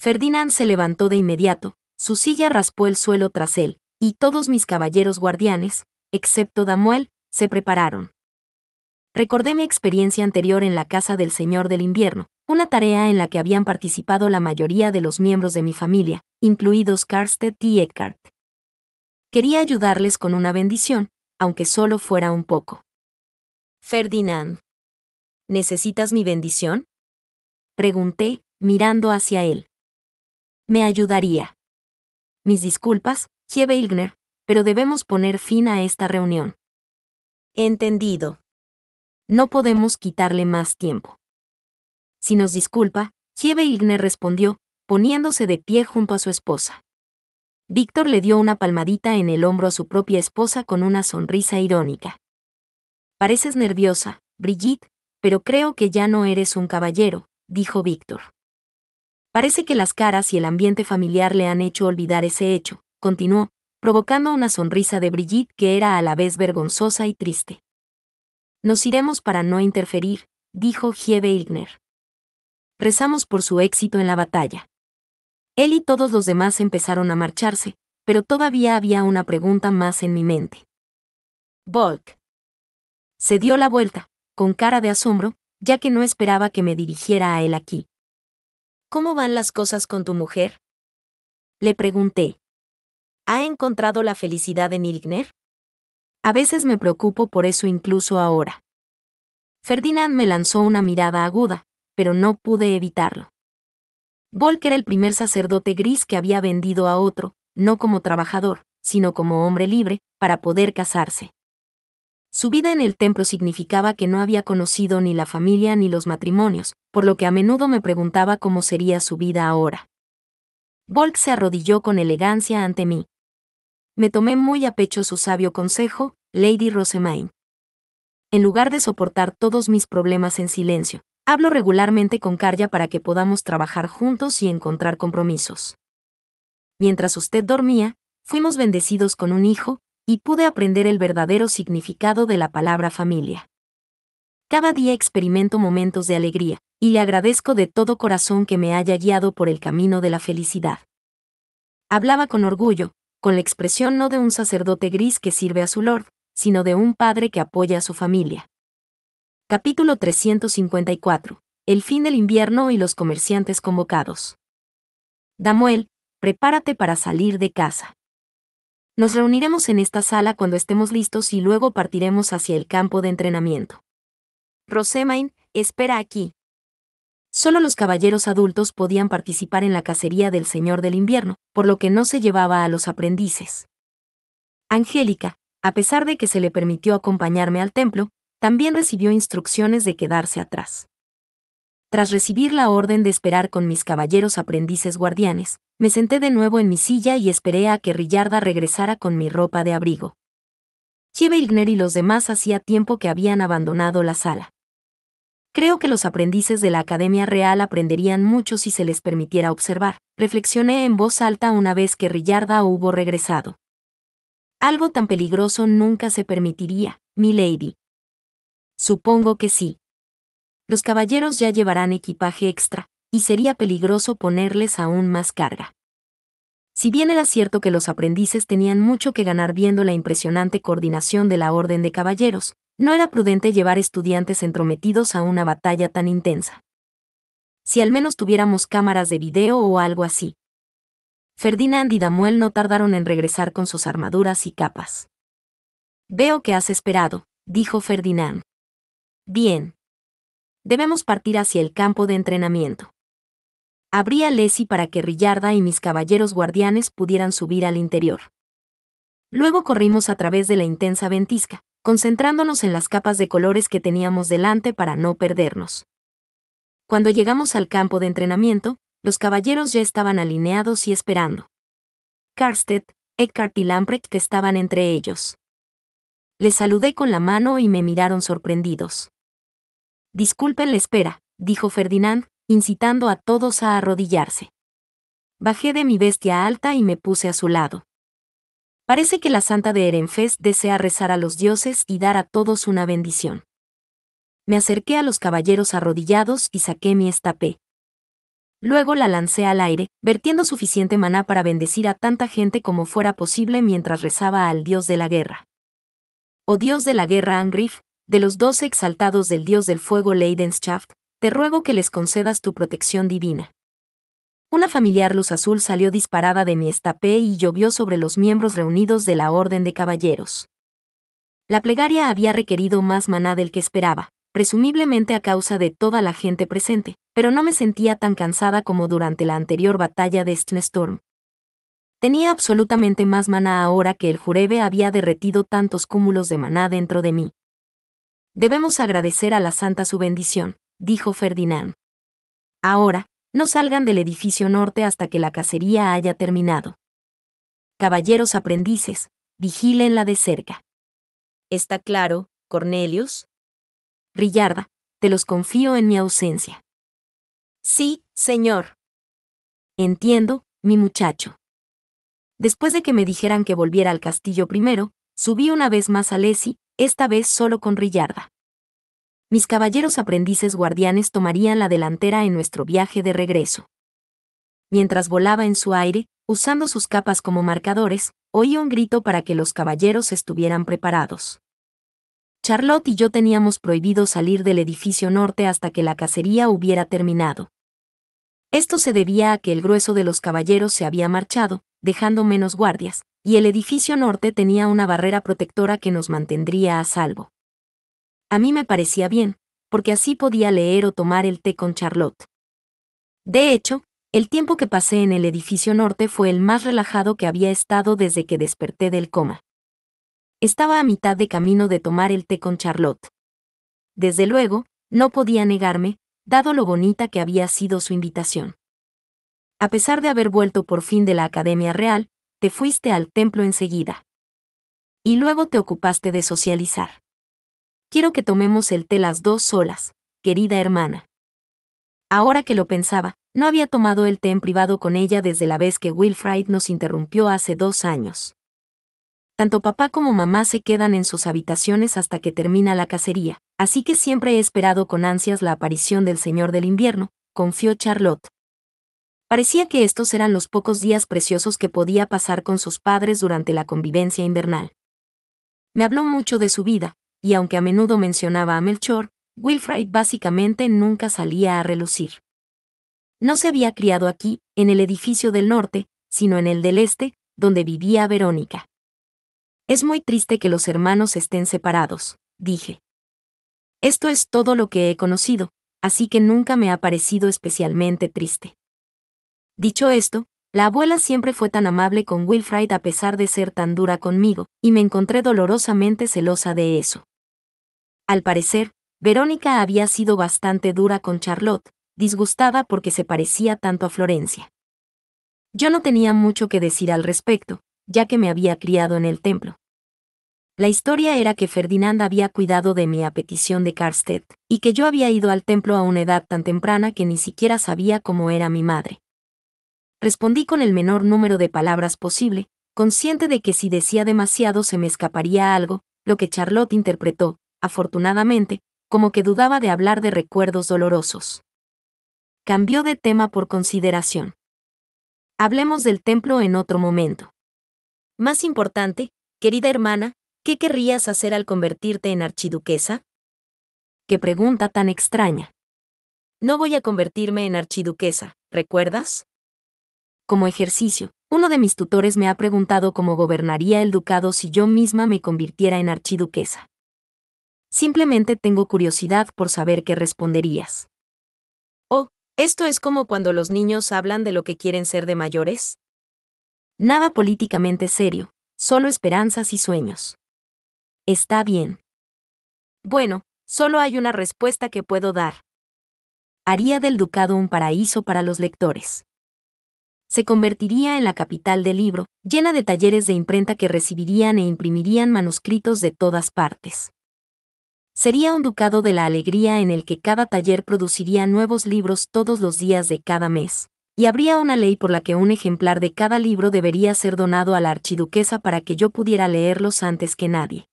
Ferdinand se levantó de inmediato, su silla raspó el suelo tras él, y todos mis caballeros guardianes, excepto Damuel, se prepararon. Recordé mi experiencia anterior en la casa del Señor del Invierno, una tarea en la que habían participado la mayoría de los miembros de mi familia, incluidos Karsted y Eckhart. Quería ayudarles con una bendición, aunque solo fuera un poco. Ferdinand. ¿Necesitas mi bendición? Pregunté, mirando hacia él. Me ayudaría. Mis disculpas, Jebe Ilgner, pero debemos poner fin a esta reunión. Entendido. No podemos quitarle más tiempo. Si nos disculpa, Jeve Igne respondió, poniéndose de pie junto a su esposa. Víctor le dio una palmadita en el hombro a su propia esposa con una sonrisa irónica. Pareces nerviosa, Brigitte, pero creo que ya no eres un caballero, dijo Víctor. Parece que las caras y el ambiente familiar le han hecho olvidar ese hecho, continuó, provocando una sonrisa de Brigitte que era a la vez vergonzosa y triste. Nos iremos para no interferir, dijo Gieve Ilgner. Rezamos por su éxito en la batalla. Él y todos los demás empezaron a marcharse, pero todavía había una pregunta más en mi mente. Volk. Se dio la vuelta, con cara de asombro, ya que no esperaba que me dirigiera a él aquí. ¿Cómo van las cosas con tu mujer? Le pregunté. ¿Ha encontrado la felicidad en Ilgner? A veces me preocupo por eso incluso ahora. Ferdinand me lanzó una mirada aguda, pero no pude evitarlo. Volk era el primer sacerdote gris que había vendido a otro, no como trabajador, sino como hombre libre, para poder casarse. Su vida en el templo significaba que no había conocido ni la familia ni los matrimonios, por lo que a menudo me preguntaba cómo sería su vida ahora. Volk se arrodilló con elegancia ante mí, me tomé muy a pecho su sabio consejo, Lady Rosemain. En lugar de soportar todos mis problemas en silencio, hablo regularmente con Carla para que podamos trabajar juntos y encontrar compromisos. Mientras usted dormía, fuimos bendecidos con un hijo, y pude aprender el verdadero significado de la palabra familia. Cada día experimento momentos de alegría, y le agradezco de todo corazón que me haya guiado por el camino de la felicidad. Hablaba con orgullo, con la expresión no de un sacerdote gris que sirve a su lord, sino de un padre que apoya a su familia. Capítulo 354. El fin del invierno y los comerciantes convocados. Damuel, prepárate para salir de casa. Nos reuniremos en esta sala cuando estemos listos y luego partiremos hacia el campo de entrenamiento. Rosemain, espera aquí, Solo los caballeros adultos podían participar en la cacería del Señor del Invierno, por lo que no se llevaba a los aprendices. Angélica, a pesar de que se le permitió acompañarme al templo, también recibió instrucciones de quedarse atrás. Tras recibir la orden de esperar con mis caballeros aprendices guardianes, me senté de nuevo en mi silla y esperé a que Rillarda regresara con mi ropa de abrigo. Chieve Igner y los demás hacía tiempo que habían abandonado la sala. Creo que los aprendices de la Academia Real aprenderían mucho si se les permitiera observar, reflexioné en voz alta una vez que Rillarda hubo regresado. Algo tan peligroso nunca se permitiría, mi lady. Supongo que sí. Los caballeros ya llevarán equipaje extra, y sería peligroso ponerles aún más carga. Si bien era cierto que los aprendices tenían mucho que ganar viendo la impresionante coordinación de la Orden de Caballeros, no era prudente llevar estudiantes entrometidos a una batalla tan intensa. Si al menos tuviéramos cámaras de video o algo así. Ferdinand y Damuel no tardaron en regresar con sus armaduras y capas. Veo que has esperado, dijo Ferdinand. Bien. Debemos partir hacia el campo de entrenamiento. a Lesi para que Rillarda y mis caballeros guardianes pudieran subir al interior. Luego corrimos a través de la intensa ventisca, concentrándonos en las capas de colores que teníamos delante para no perdernos. Cuando llegamos al campo de entrenamiento, los caballeros ya estaban alineados y esperando. Karstedt, Eckhart y Lamprecht estaban entre ellos. Les saludé con la mano y me miraron sorprendidos. Disculpen la espera, dijo Ferdinand, incitando a todos a arrodillarse. Bajé de mi bestia alta y me puse a su lado. Parece que la santa de Erenfes desea rezar a los dioses y dar a todos una bendición. Me acerqué a los caballeros arrodillados y saqué mi estapé. Luego la lancé al aire, vertiendo suficiente maná para bendecir a tanta gente como fuera posible mientras rezaba al dios de la guerra. Oh dios de la guerra Angriff, de los doce exaltados del dios del fuego Leidenschaft, te ruego que les concedas tu protección divina una familiar luz azul salió disparada de mi estapé y llovió sobre los miembros reunidos de la Orden de Caballeros. La plegaria había requerido más maná del que esperaba, presumiblemente a causa de toda la gente presente, pero no me sentía tan cansada como durante la anterior batalla de Storm. Tenía absolutamente más maná ahora que el jurebe había derretido tantos cúmulos de maná dentro de mí. Debemos agradecer a la santa su bendición, dijo Ferdinand. Ahora, no salgan del edificio norte hasta que la cacería haya terminado. Caballeros aprendices, vigílenla de cerca. ¿Está claro, Cornelius? Rillarda, te los confío en mi ausencia. Sí, señor. Entiendo, mi muchacho. Después de que me dijeran que volviera al castillo primero, subí una vez más a Lesi, esta vez solo con Rillarda mis caballeros aprendices guardianes tomarían la delantera en nuestro viaje de regreso. Mientras volaba en su aire, usando sus capas como marcadores, oí un grito para que los caballeros estuvieran preparados. Charlotte y yo teníamos prohibido salir del edificio norte hasta que la cacería hubiera terminado. Esto se debía a que el grueso de los caballeros se había marchado, dejando menos guardias, y el edificio norte tenía una barrera protectora que nos mantendría a salvo. A mí me parecía bien, porque así podía leer o tomar el té con Charlotte. De hecho, el tiempo que pasé en el edificio norte fue el más relajado que había estado desde que desperté del coma. Estaba a mitad de camino de tomar el té con Charlotte. Desde luego, no podía negarme, dado lo bonita que había sido su invitación. A pesar de haber vuelto por fin de la Academia Real, te fuiste al templo enseguida. Y luego te ocupaste de socializar. Quiero que tomemos el té las dos solas, querida hermana. Ahora que lo pensaba, no había tomado el té en privado con ella desde la vez que Wilfrid nos interrumpió hace dos años. Tanto papá como mamá se quedan en sus habitaciones hasta que termina la cacería, así que siempre he esperado con ansias la aparición del Señor del Invierno, confió Charlotte. Parecía que estos eran los pocos días preciosos que podía pasar con sus padres durante la convivencia invernal. Me habló mucho de su vida, y aunque a menudo mencionaba a Melchor, Wilfrid básicamente nunca salía a relucir. No se había criado aquí, en el edificio del norte, sino en el del este, donde vivía Verónica. Es muy triste que los hermanos estén separados, dije. Esto es todo lo que he conocido, así que nunca me ha parecido especialmente triste. Dicho esto, la abuela siempre fue tan amable con Wilfrid a pesar de ser tan dura conmigo, y me encontré dolorosamente celosa de eso. Al parecer, Verónica había sido bastante dura con Charlotte, disgustada porque se parecía tanto a Florencia. Yo no tenía mucho que decir al respecto, ya que me había criado en el templo. La historia era que Ferdinand había cuidado de mi a petición de Karstedt, y que yo había ido al templo a una edad tan temprana que ni siquiera sabía cómo era mi madre. Respondí con el menor número de palabras posible, consciente de que si decía demasiado se me escaparía algo, lo que Charlotte interpretó, afortunadamente, como que dudaba de hablar de recuerdos dolorosos. Cambió de tema por consideración. Hablemos del templo en otro momento. Más importante, querida hermana, ¿qué querrías hacer al convertirte en archiduquesa? Qué pregunta tan extraña. No voy a convertirme en archiduquesa, ¿recuerdas? Como ejercicio, uno de mis tutores me ha preguntado cómo gobernaría el ducado si yo misma me convirtiera en archiduquesa. Simplemente tengo curiosidad por saber qué responderías. Oh, esto es como cuando los niños hablan de lo que quieren ser de mayores. Nada políticamente serio, solo esperanzas y sueños. Está bien. Bueno, solo hay una respuesta que puedo dar. Haría del ducado un paraíso para los lectores. Se convertiría en la capital del libro, llena de talleres de imprenta que recibirían e imprimirían manuscritos de todas partes. Sería un ducado de la alegría en el que cada taller produciría nuevos libros todos los días de cada mes. Y habría una ley por la que un ejemplar de cada libro debería ser donado a la archiduquesa para que yo pudiera leerlos antes que nadie.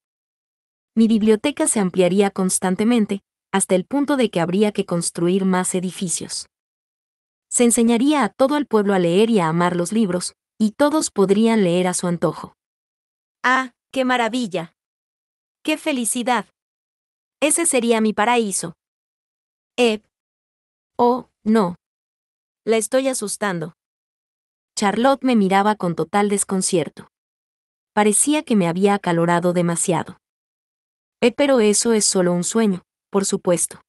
Mi biblioteca se ampliaría constantemente, hasta el punto de que habría que construir más edificios. Se enseñaría a todo el pueblo a leer y a amar los libros, y todos podrían leer a su antojo. ¡Ah, qué maravilla! ¡Qué felicidad! Ese sería mi paraíso. Eh. Oh, no. La estoy asustando. Charlotte me miraba con total desconcierto. Parecía que me había acalorado demasiado. Eh, pero eso es solo un sueño, por supuesto.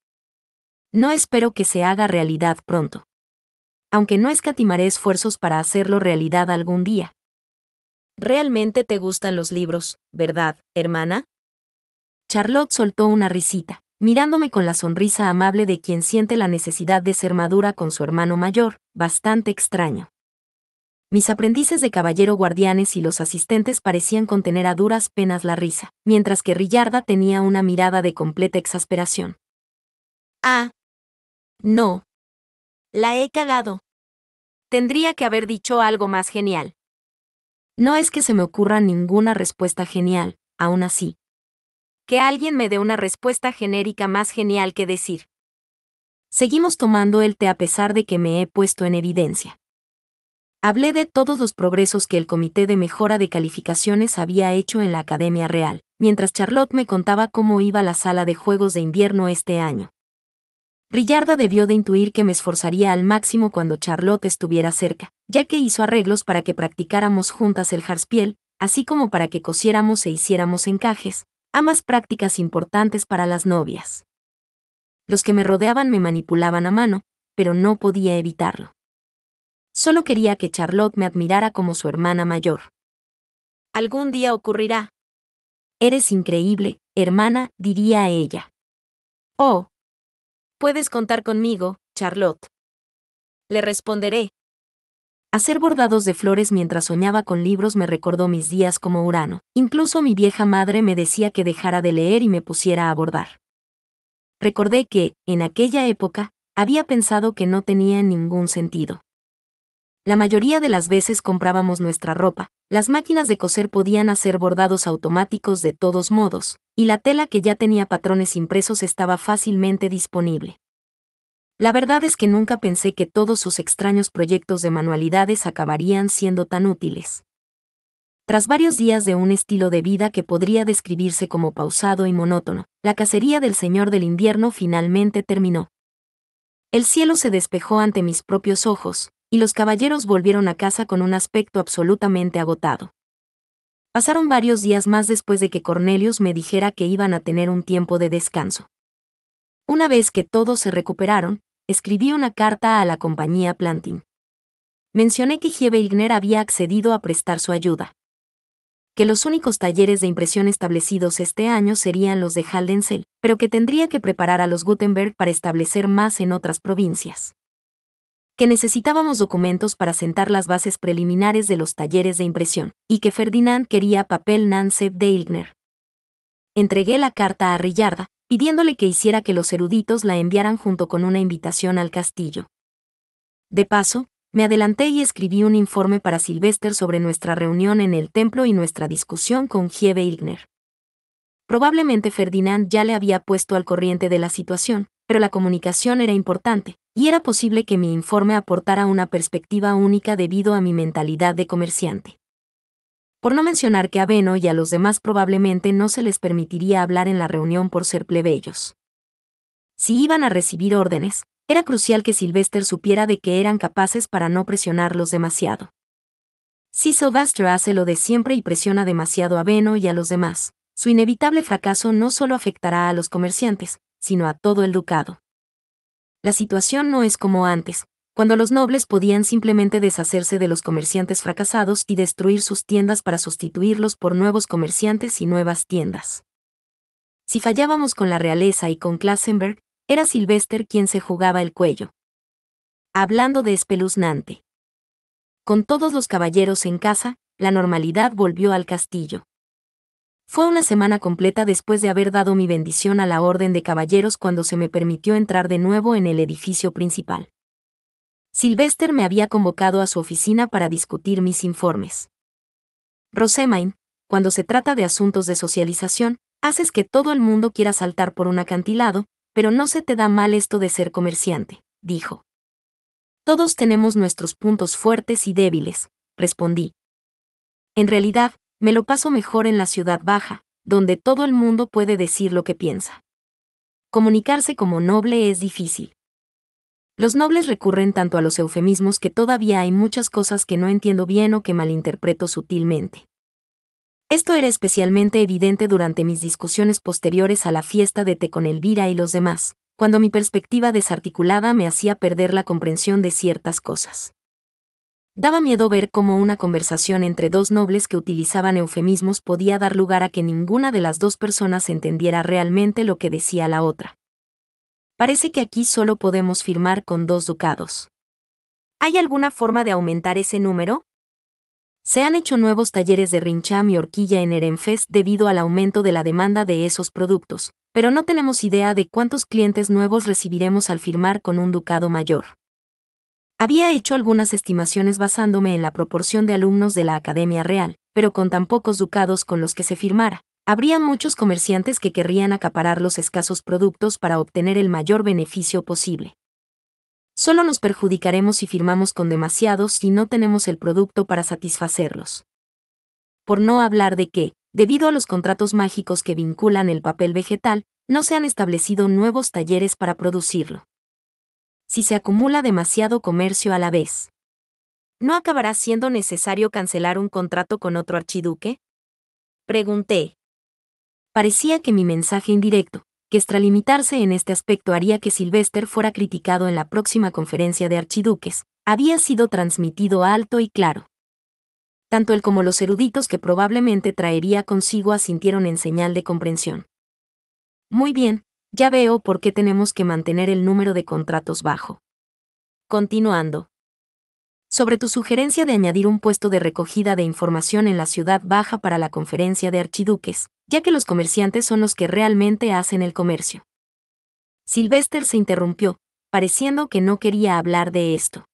No espero que se haga realidad pronto. Aunque no escatimaré esfuerzos para hacerlo realidad algún día. Realmente te gustan los libros, ¿verdad, hermana? Charlotte soltó una risita, mirándome con la sonrisa amable de quien siente la necesidad de ser madura con su hermano mayor, bastante extraño. Mis aprendices de caballero guardianes y los asistentes parecían contener a duras penas la risa, mientras que Rillarda tenía una mirada de completa exasperación. Ah. No. La he cagado. Tendría que haber dicho algo más genial. No es que se me ocurra ninguna respuesta genial, aún así, que alguien me dé una respuesta genérica más genial que decir. Seguimos tomando el té a pesar de que me he puesto en evidencia. Hablé de todos los progresos que el Comité de Mejora de Calificaciones había hecho en la Academia Real, mientras Charlotte me contaba cómo iba la sala de juegos de invierno este año. Rillarda debió de intuir que me esforzaría al máximo cuando Charlotte estuviera cerca, ya que hizo arreglos para que practicáramos juntas el harspiel, así como para que cosiéramos e hiciéramos encajes, Amas prácticas importantes para las novias. Los que me rodeaban me manipulaban a mano, pero no podía evitarlo. Solo quería que Charlotte me admirara como su hermana mayor. Algún día ocurrirá. Eres increíble, hermana, diría ella. Oh. Puedes contar conmigo, Charlotte. Le responderé, Hacer bordados de flores mientras soñaba con libros me recordó mis días como Urano. Incluso mi vieja madre me decía que dejara de leer y me pusiera a bordar. Recordé que, en aquella época, había pensado que no tenía ningún sentido. La mayoría de las veces comprábamos nuestra ropa, las máquinas de coser podían hacer bordados automáticos de todos modos, y la tela que ya tenía patrones impresos estaba fácilmente disponible. La verdad es que nunca pensé que todos sus extraños proyectos de manualidades acabarían siendo tan útiles. Tras varios días de un estilo de vida que podría describirse como pausado y monótono, la cacería del Señor del Invierno finalmente terminó. El cielo se despejó ante mis propios ojos, y los caballeros volvieron a casa con un aspecto absolutamente agotado. Pasaron varios días más después de que Cornelius me dijera que iban a tener un tiempo de descanso. Una vez que todos se recuperaron, escribí una carta a la compañía Planting. Mencioné que Ilgner había accedido a prestar su ayuda. Que los únicos talleres de impresión establecidos este año serían los de Haldensel, pero que tendría que preparar a los Gutenberg para establecer más en otras provincias. Que necesitábamos documentos para sentar las bases preliminares de los talleres de impresión, y que Ferdinand quería papel Nance de Ilgner. Entregué la carta a Rillarda, pidiéndole que hiciera que los eruditos la enviaran junto con una invitación al castillo. De paso, me adelanté y escribí un informe para Sylvester sobre nuestra reunión en el templo y nuestra discusión con Giebe Igner. Probablemente Ferdinand ya le había puesto al corriente de la situación, pero la comunicación era importante, y era posible que mi informe aportara una perspectiva única debido a mi mentalidad de comerciante. Por no mencionar que a Beno y a los demás probablemente no se les permitiría hablar en la reunión por ser plebeyos. Si iban a recibir órdenes, era crucial que Sylvester supiera de que eran capaces para no presionarlos demasiado. Si Sylvester hace lo de siempre y presiona demasiado a Beno y a los demás, su inevitable fracaso no solo afectará a los comerciantes, sino a todo el ducado. La situación no es como antes, cuando los nobles podían simplemente deshacerse de los comerciantes fracasados y destruir sus tiendas para sustituirlos por nuevos comerciantes y nuevas tiendas. Si fallábamos con la realeza y con Klassenberg, era Sylvester quien se jugaba el cuello. Hablando de espeluznante. Con todos los caballeros en casa, la normalidad volvió al castillo. Fue una semana completa después de haber dado mi bendición a la Orden de Caballeros cuando se me permitió entrar de nuevo en el edificio principal. Sylvester me había convocado a su oficina para discutir mis informes. Rosemain, cuando se trata de asuntos de socialización, haces que todo el mundo quiera saltar por un acantilado, pero no se te da mal esto de ser comerciante, dijo. Todos tenemos nuestros puntos fuertes y débiles, respondí. En realidad, me lo paso mejor en la ciudad baja, donde todo el mundo puede decir lo que piensa. Comunicarse como noble es difícil. Los nobles recurren tanto a los eufemismos que todavía hay muchas cosas que no entiendo bien o que malinterpreto sutilmente. Esto era especialmente evidente durante mis discusiones posteriores a la fiesta de Te con Elvira y los demás, cuando mi perspectiva desarticulada me hacía perder la comprensión de ciertas cosas. Daba miedo ver cómo una conversación entre dos nobles que utilizaban eufemismos podía dar lugar a que ninguna de las dos personas entendiera realmente lo que decía la otra parece que aquí solo podemos firmar con dos ducados. ¿Hay alguna forma de aumentar ese número? Se han hecho nuevos talleres de rincham y horquilla en Erenfest debido al aumento de la demanda de esos productos, pero no tenemos idea de cuántos clientes nuevos recibiremos al firmar con un ducado mayor. Había hecho algunas estimaciones basándome en la proporción de alumnos de la Academia Real, pero con tan pocos ducados con los que se firmara, Habría muchos comerciantes que querrían acaparar los escasos productos para obtener el mayor beneficio posible. Solo nos perjudicaremos si firmamos con demasiados y no tenemos el producto para satisfacerlos. Por no hablar de que, debido a los contratos mágicos que vinculan el papel vegetal, no se han establecido nuevos talleres para producirlo. Si se acumula demasiado comercio a la vez, ¿no acabará siendo necesario cancelar un contrato con otro archiduque? Pregunté. Parecía que mi mensaje indirecto, que extralimitarse en este aspecto haría que Sylvester fuera criticado en la próxima conferencia de archiduques, había sido transmitido alto y claro. Tanto él como los eruditos que probablemente traería consigo asintieron en señal de comprensión. Muy bien, ya veo por qué tenemos que mantener el número de contratos bajo. Continuando sobre tu sugerencia de añadir un puesto de recogida de información en la ciudad baja para la conferencia de archiduques, ya que los comerciantes son los que realmente hacen el comercio. Silvester se interrumpió, pareciendo que no quería hablar de esto.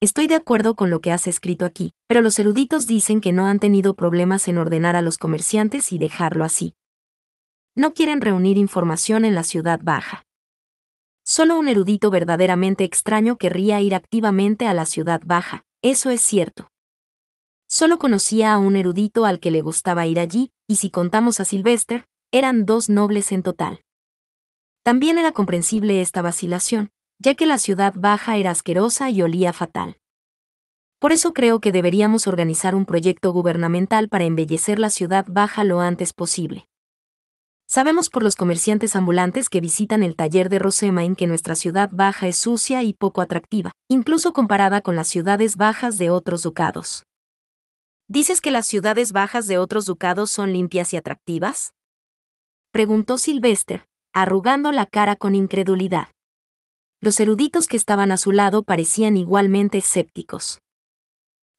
Estoy de acuerdo con lo que has escrito aquí, pero los eruditos dicen que no han tenido problemas en ordenar a los comerciantes y dejarlo así. No quieren reunir información en la ciudad baja. Solo un erudito verdaderamente extraño querría ir activamente a la ciudad baja, eso es cierto. Solo conocía a un erudito al que le gustaba ir allí, y si contamos a Sylvester, eran dos nobles en total. También era comprensible esta vacilación, ya que la ciudad baja era asquerosa y olía fatal. Por eso creo que deberíamos organizar un proyecto gubernamental para embellecer la ciudad baja lo antes posible. Sabemos por los comerciantes ambulantes que visitan el taller de Rosemain que nuestra ciudad baja es sucia y poco atractiva, incluso comparada con las ciudades bajas de otros ducados. ¿Dices que las ciudades bajas de otros ducados son limpias y atractivas? Preguntó Sylvester, arrugando la cara con incredulidad. Los eruditos que estaban a su lado parecían igualmente escépticos.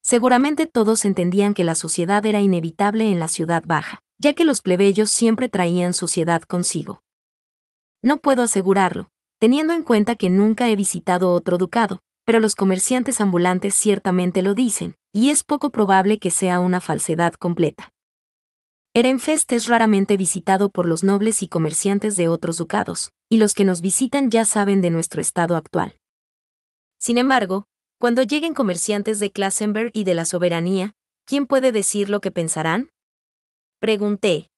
Seguramente todos entendían que la suciedad era inevitable en la ciudad baja ya que los plebeyos siempre traían suciedad consigo. No puedo asegurarlo, teniendo en cuenta que nunca he visitado otro ducado, pero los comerciantes ambulantes ciertamente lo dicen, y es poco probable que sea una falsedad completa. Erenfest es raramente visitado por los nobles y comerciantes de otros ducados, y los que nos visitan ya saben de nuestro estado actual. Sin embargo, cuando lleguen comerciantes de Klassenberg y de la soberanía, ¿quién puede decir lo que pensarán? Pregunté.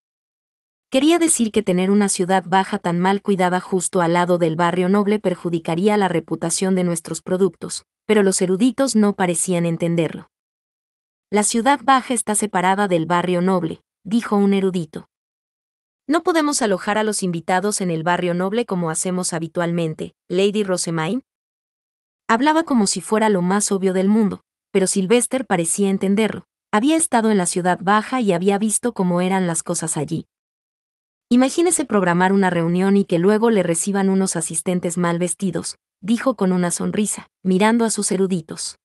Quería decir que tener una ciudad baja tan mal cuidada justo al lado del barrio noble perjudicaría la reputación de nuestros productos, pero los eruditos no parecían entenderlo. La ciudad baja está separada del barrio noble, dijo un erudito. No podemos alojar a los invitados en el barrio noble como hacemos habitualmente, Lady Rosemain. Hablaba como si fuera lo más obvio del mundo, pero Sylvester parecía entenderlo, había estado en la ciudad baja y había visto cómo eran las cosas allí. Imagínese programar una reunión y que luego le reciban unos asistentes mal vestidos, dijo con una sonrisa, mirando a sus eruditos.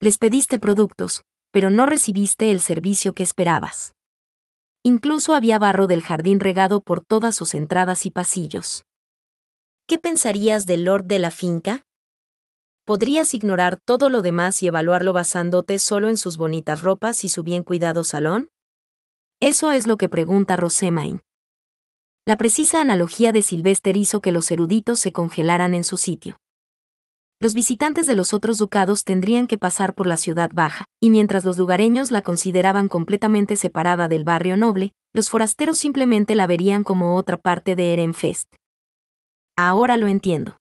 Les pediste productos, pero no recibiste el servicio que esperabas. Incluso había barro del jardín regado por todas sus entradas y pasillos. ¿Qué pensarías del lord de la finca? podrías ignorar todo lo demás y evaluarlo basándote solo en sus bonitas ropas y su bien cuidado salón? Eso es lo que pregunta Rosemain. La precisa analogía de Silvester hizo que los eruditos se congelaran en su sitio. Los visitantes de los otros ducados tendrían que pasar por la ciudad baja, y mientras los lugareños la consideraban completamente separada del barrio noble, los forasteros simplemente la verían como otra parte de Ehrenfest. Ahora lo entiendo.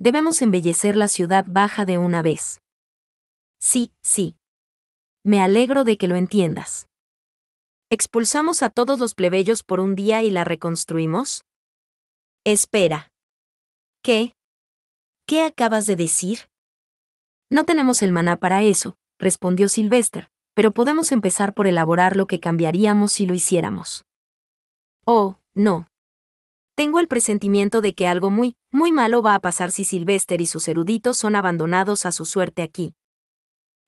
Debemos embellecer la ciudad baja de una vez. Sí, sí. Me alegro de que lo entiendas. ¿Expulsamos a todos los plebeyos por un día y la reconstruimos? Espera. ¿Qué? ¿Qué acabas de decir? No tenemos el maná para eso, respondió Sylvester, pero podemos empezar por elaborar lo que cambiaríamos si lo hiciéramos. Oh, no, tengo el presentimiento de que algo muy, muy malo va a pasar si Sylvester y sus eruditos son abandonados a su suerte aquí.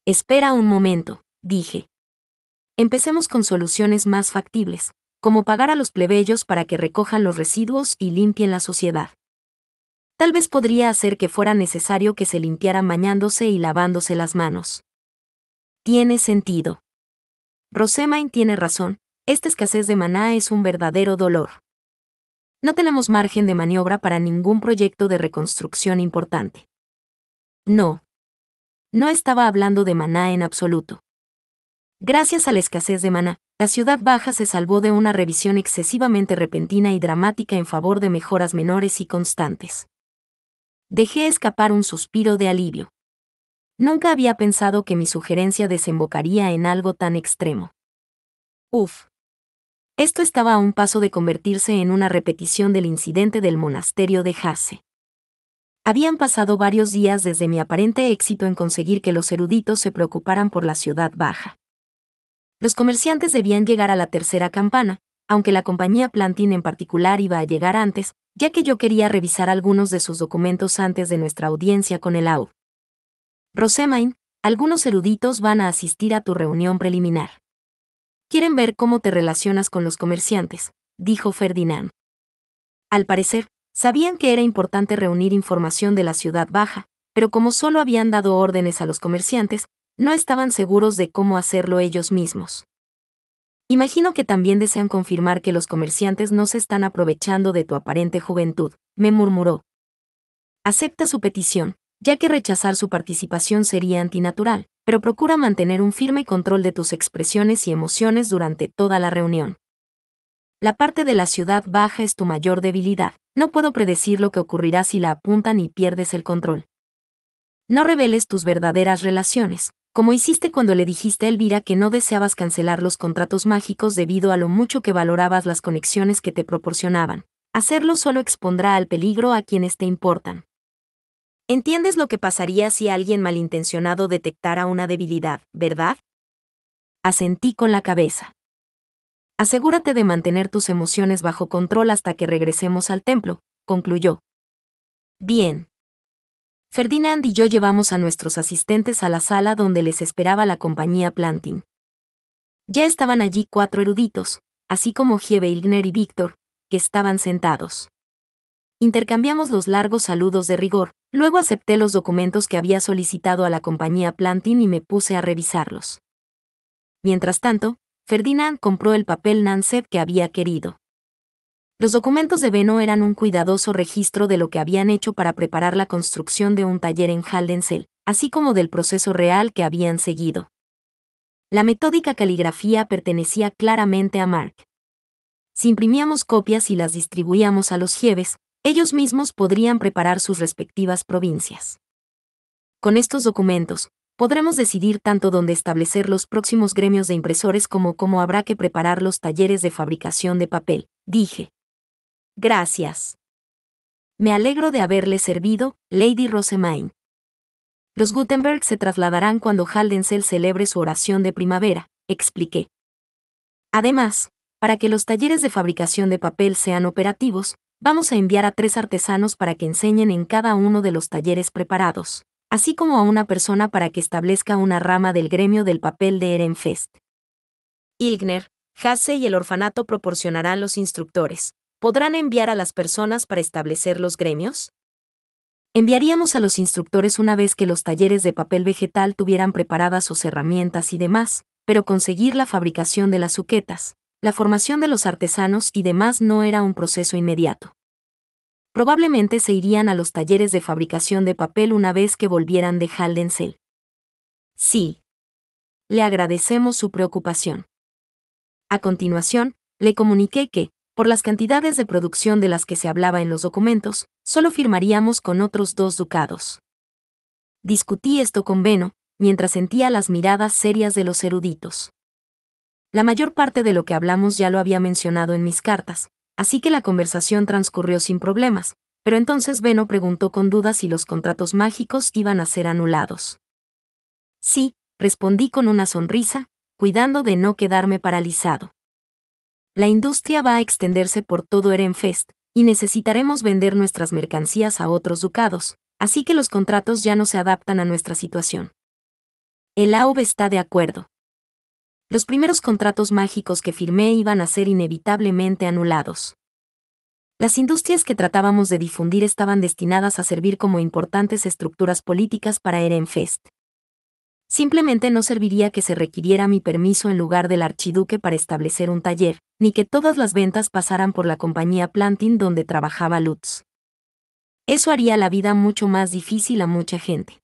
Espera un momento, dije. Empecemos con soluciones más factibles, como pagar a los plebeyos para que recojan los residuos y limpien la sociedad. Tal vez podría hacer que fuera necesario que se limpiara mañándose y lavándose las manos. Tiene sentido. Rosemain tiene razón, esta escasez de maná es un verdadero dolor no tenemos margen de maniobra para ningún proyecto de reconstrucción importante. No. No estaba hablando de maná en absoluto. Gracias a la escasez de maná, la ciudad baja se salvó de una revisión excesivamente repentina y dramática en favor de mejoras menores y constantes. Dejé escapar un suspiro de alivio. Nunca había pensado que mi sugerencia desembocaría en algo tan extremo. Uf. Esto estaba a un paso de convertirse en una repetición del incidente del monasterio de Jase. Habían pasado varios días desde mi aparente éxito en conseguir que los eruditos se preocuparan por la ciudad baja. Los comerciantes debían llegar a la tercera campana, aunque la compañía Plantin en particular iba a llegar antes, ya que yo quería revisar algunos de sus documentos antes de nuestra audiencia con el AU. Rosemain, algunos eruditos van a asistir a tu reunión preliminar. Quieren ver cómo te relacionas con los comerciantes, dijo Ferdinand. Al parecer, sabían que era importante reunir información de la ciudad baja, pero como solo habían dado órdenes a los comerciantes, no estaban seguros de cómo hacerlo ellos mismos. Imagino que también desean confirmar que los comerciantes no se están aprovechando de tu aparente juventud, me murmuró. Acepta su petición, ya que rechazar su participación sería antinatural, pero procura mantener un firme control de tus expresiones y emociones durante toda la reunión. La parte de la ciudad baja es tu mayor debilidad. No puedo predecir lo que ocurrirá si la apuntan y pierdes el control. No reveles tus verdaderas relaciones, como hiciste cuando le dijiste a Elvira que no deseabas cancelar los contratos mágicos debido a lo mucho que valorabas las conexiones que te proporcionaban. Hacerlo solo expondrá al peligro a quienes te importan. Entiendes lo que pasaría si alguien malintencionado detectara una debilidad, ¿verdad? Asentí con la cabeza. Asegúrate de mantener tus emociones bajo control hasta que regresemos al templo, concluyó. Bien. Ferdinand y yo llevamos a nuestros asistentes a la sala donde les esperaba la compañía Planting. Ya estaban allí cuatro eruditos, así como Igner y Víctor, que estaban sentados intercambiamos los largos saludos de rigor, luego acepté los documentos que había solicitado a la compañía Plantin y me puse a revisarlos. Mientras tanto, Ferdinand compró el papel Nanset que había querido. Los documentos de Beno eran un cuidadoso registro de lo que habían hecho para preparar la construcción de un taller en Haldensel, así como del proceso real que habían seguido. La metódica caligrafía pertenecía claramente a Mark. Si imprimíamos copias y las distribuíamos a los jieves, ellos mismos podrían preparar sus respectivas provincias. Con estos documentos, podremos decidir tanto dónde establecer los próximos gremios de impresores como cómo habrá que preparar los talleres de fabricación de papel, dije. Gracias. Me alegro de haberle servido, Lady Rosemain. Los Gutenberg se trasladarán cuando Haldensel celebre su oración de primavera, expliqué. Además, para que los talleres de fabricación de papel sean operativos, Vamos a enviar a tres artesanos para que enseñen en cada uno de los talleres preparados, así como a una persona para que establezca una rama del gremio del papel de Ehrenfest. Ilgner, Hase y el orfanato proporcionarán los instructores. ¿Podrán enviar a las personas para establecer los gremios? Enviaríamos a los instructores una vez que los talleres de papel vegetal tuvieran preparadas sus herramientas y demás, pero conseguir la fabricación de las suquetas, la formación de los artesanos y demás no era un proceso inmediato. Probablemente se irían a los talleres de fabricación de papel una vez que volvieran de Haldensel. Sí. Le agradecemos su preocupación. A continuación, le comuniqué que, por las cantidades de producción de las que se hablaba en los documentos, solo firmaríamos con otros dos ducados. Discutí esto con Veno, mientras sentía las miradas serias de los eruditos. La mayor parte de lo que hablamos ya lo había mencionado en mis cartas, así que la conversación transcurrió sin problemas, pero entonces Beno preguntó con duda si los contratos mágicos iban a ser anulados. Sí, respondí con una sonrisa, cuidando de no quedarme paralizado. La industria va a extenderse por todo Erenfest, y necesitaremos vender nuestras mercancías a otros ducados, así que los contratos ya no se adaptan a nuestra situación. El AUB está de acuerdo los primeros contratos mágicos que firmé iban a ser inevitablemente anulados. Las industrias que tratábamos de difundir estaban destinadas a servir como importantes estructuras políticas para Ehrenfest. Simplemente no serviría que se requiriera mi permiso en lugar del archiduque para establecer un taller, ni que todas las ventas pasaran por la compañía Plantin donde trabajaba Lutz. Eso haría la vida mucho más difícil a mucha gente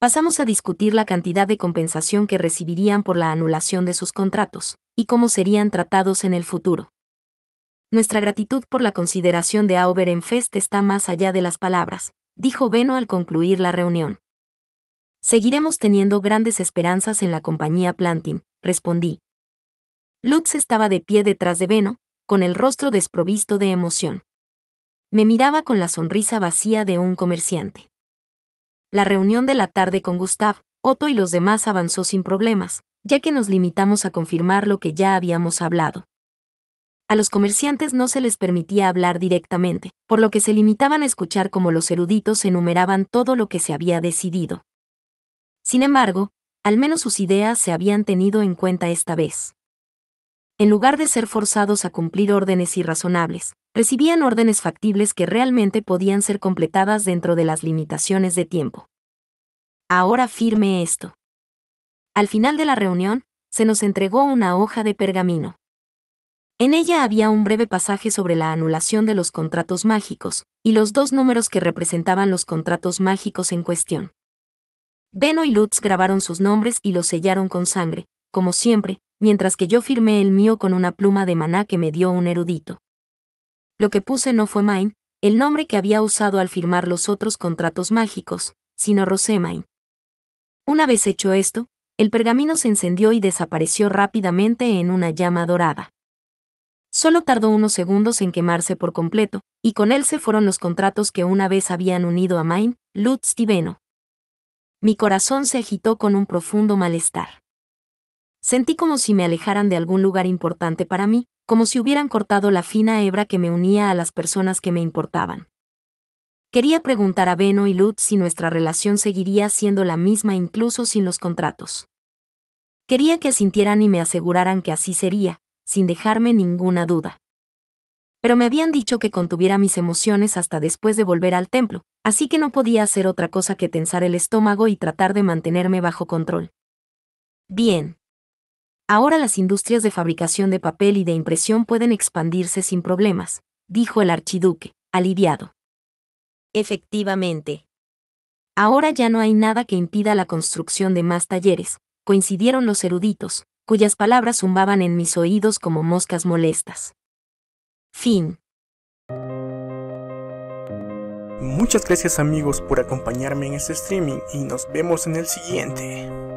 pasamos a discutir la cantidad de compensación que recibirían por la anulación de sus contratos, y cómo serían tratados en el futuro. Nuestra gratitud por la consideración de Fest está más allá de las palabras, dijo Beno al concluir la reunión. Seguiremos teniendo grandes esperanzas en la compañía Plantin, respondí. Lutz estaba de pie detrás de Beno, con el rostro desprovisto de emoción. Me miraba con la sonrisa vacía de un comerciante. La reunión de la tarde con Gustav, Otto y los demás avanzó sin problemas, ya que nos limitamos a confirmar lo que ya habíamos hablado. A los comerciantes no se les permitía hablar directamente, por lo que se limitaban a escuchar cómo los eruditos enumeraban todo lo que se había decidido. Sin embargo, al menos sus ideas se habían tenido en cuenta esta vez. En lugar de ser forzados a cumplir órdenes irrazonables, recibían órdenes factibles que realmente podían ser completadas dentro de las limitaciones de tiempo. Ahora firme esto. Al final de la reunión, se nos entregó una hoja de pergamino. En ella había un breve pasaje sobre la anulación de los contratos mágicos, y los dos números que representaban los contratos mágicos en cuestión. Beno y Lutz grabaron sus nombres y los sellaron con sangre, como siempre, mientras que yo firmé el mío con una pluma de maná que me dio un erudito. Lo que puse no fue Mine, el nombre que había usado al firmar los otros contratos mágicos, sino Rosemine. Una vez hecho esto, el pergamino se encendió y desapareció rápidamente en una llama dorada. Solo tardó unos segundos en quemarse por completo, y con él se fueron los contratos que una vez habían unido a Mine, Lutz y Veno. Mi corazón se agitó con un profundo malestar. Sentí como si me alejaran de algún lugar importante para mí, como si hubieran cortado la fina hebra que me unía a las personas que me importaban. Quería preguntar a Beno y Lut si nuestra relación seguiría siendo la misma incluso sin los contratos. Quería que sintieran y me aseguraran que así sería, sin dejarme ninguna duda. Pero me habían dicho que contuviera mis emociones hasta después de volver al templo, así que no podía hacer otra cosa que tensar el estómago y tratar de mantenerme bajo control. Bien. Ahora las industrias de fabricación de papel y de impresión pueden expandirse sin problemas, dijo el archiduque, aliviado. Efectivamente. Ahora ya no hay nada que impida la construcción de más talleres, coincidieron los eruditos, cuyas palabras zumbaban en mis oídos como moscas molestas. Fin. Muchas gracias amigos por acompañarme en este streaming y nos vemos en el siguiente.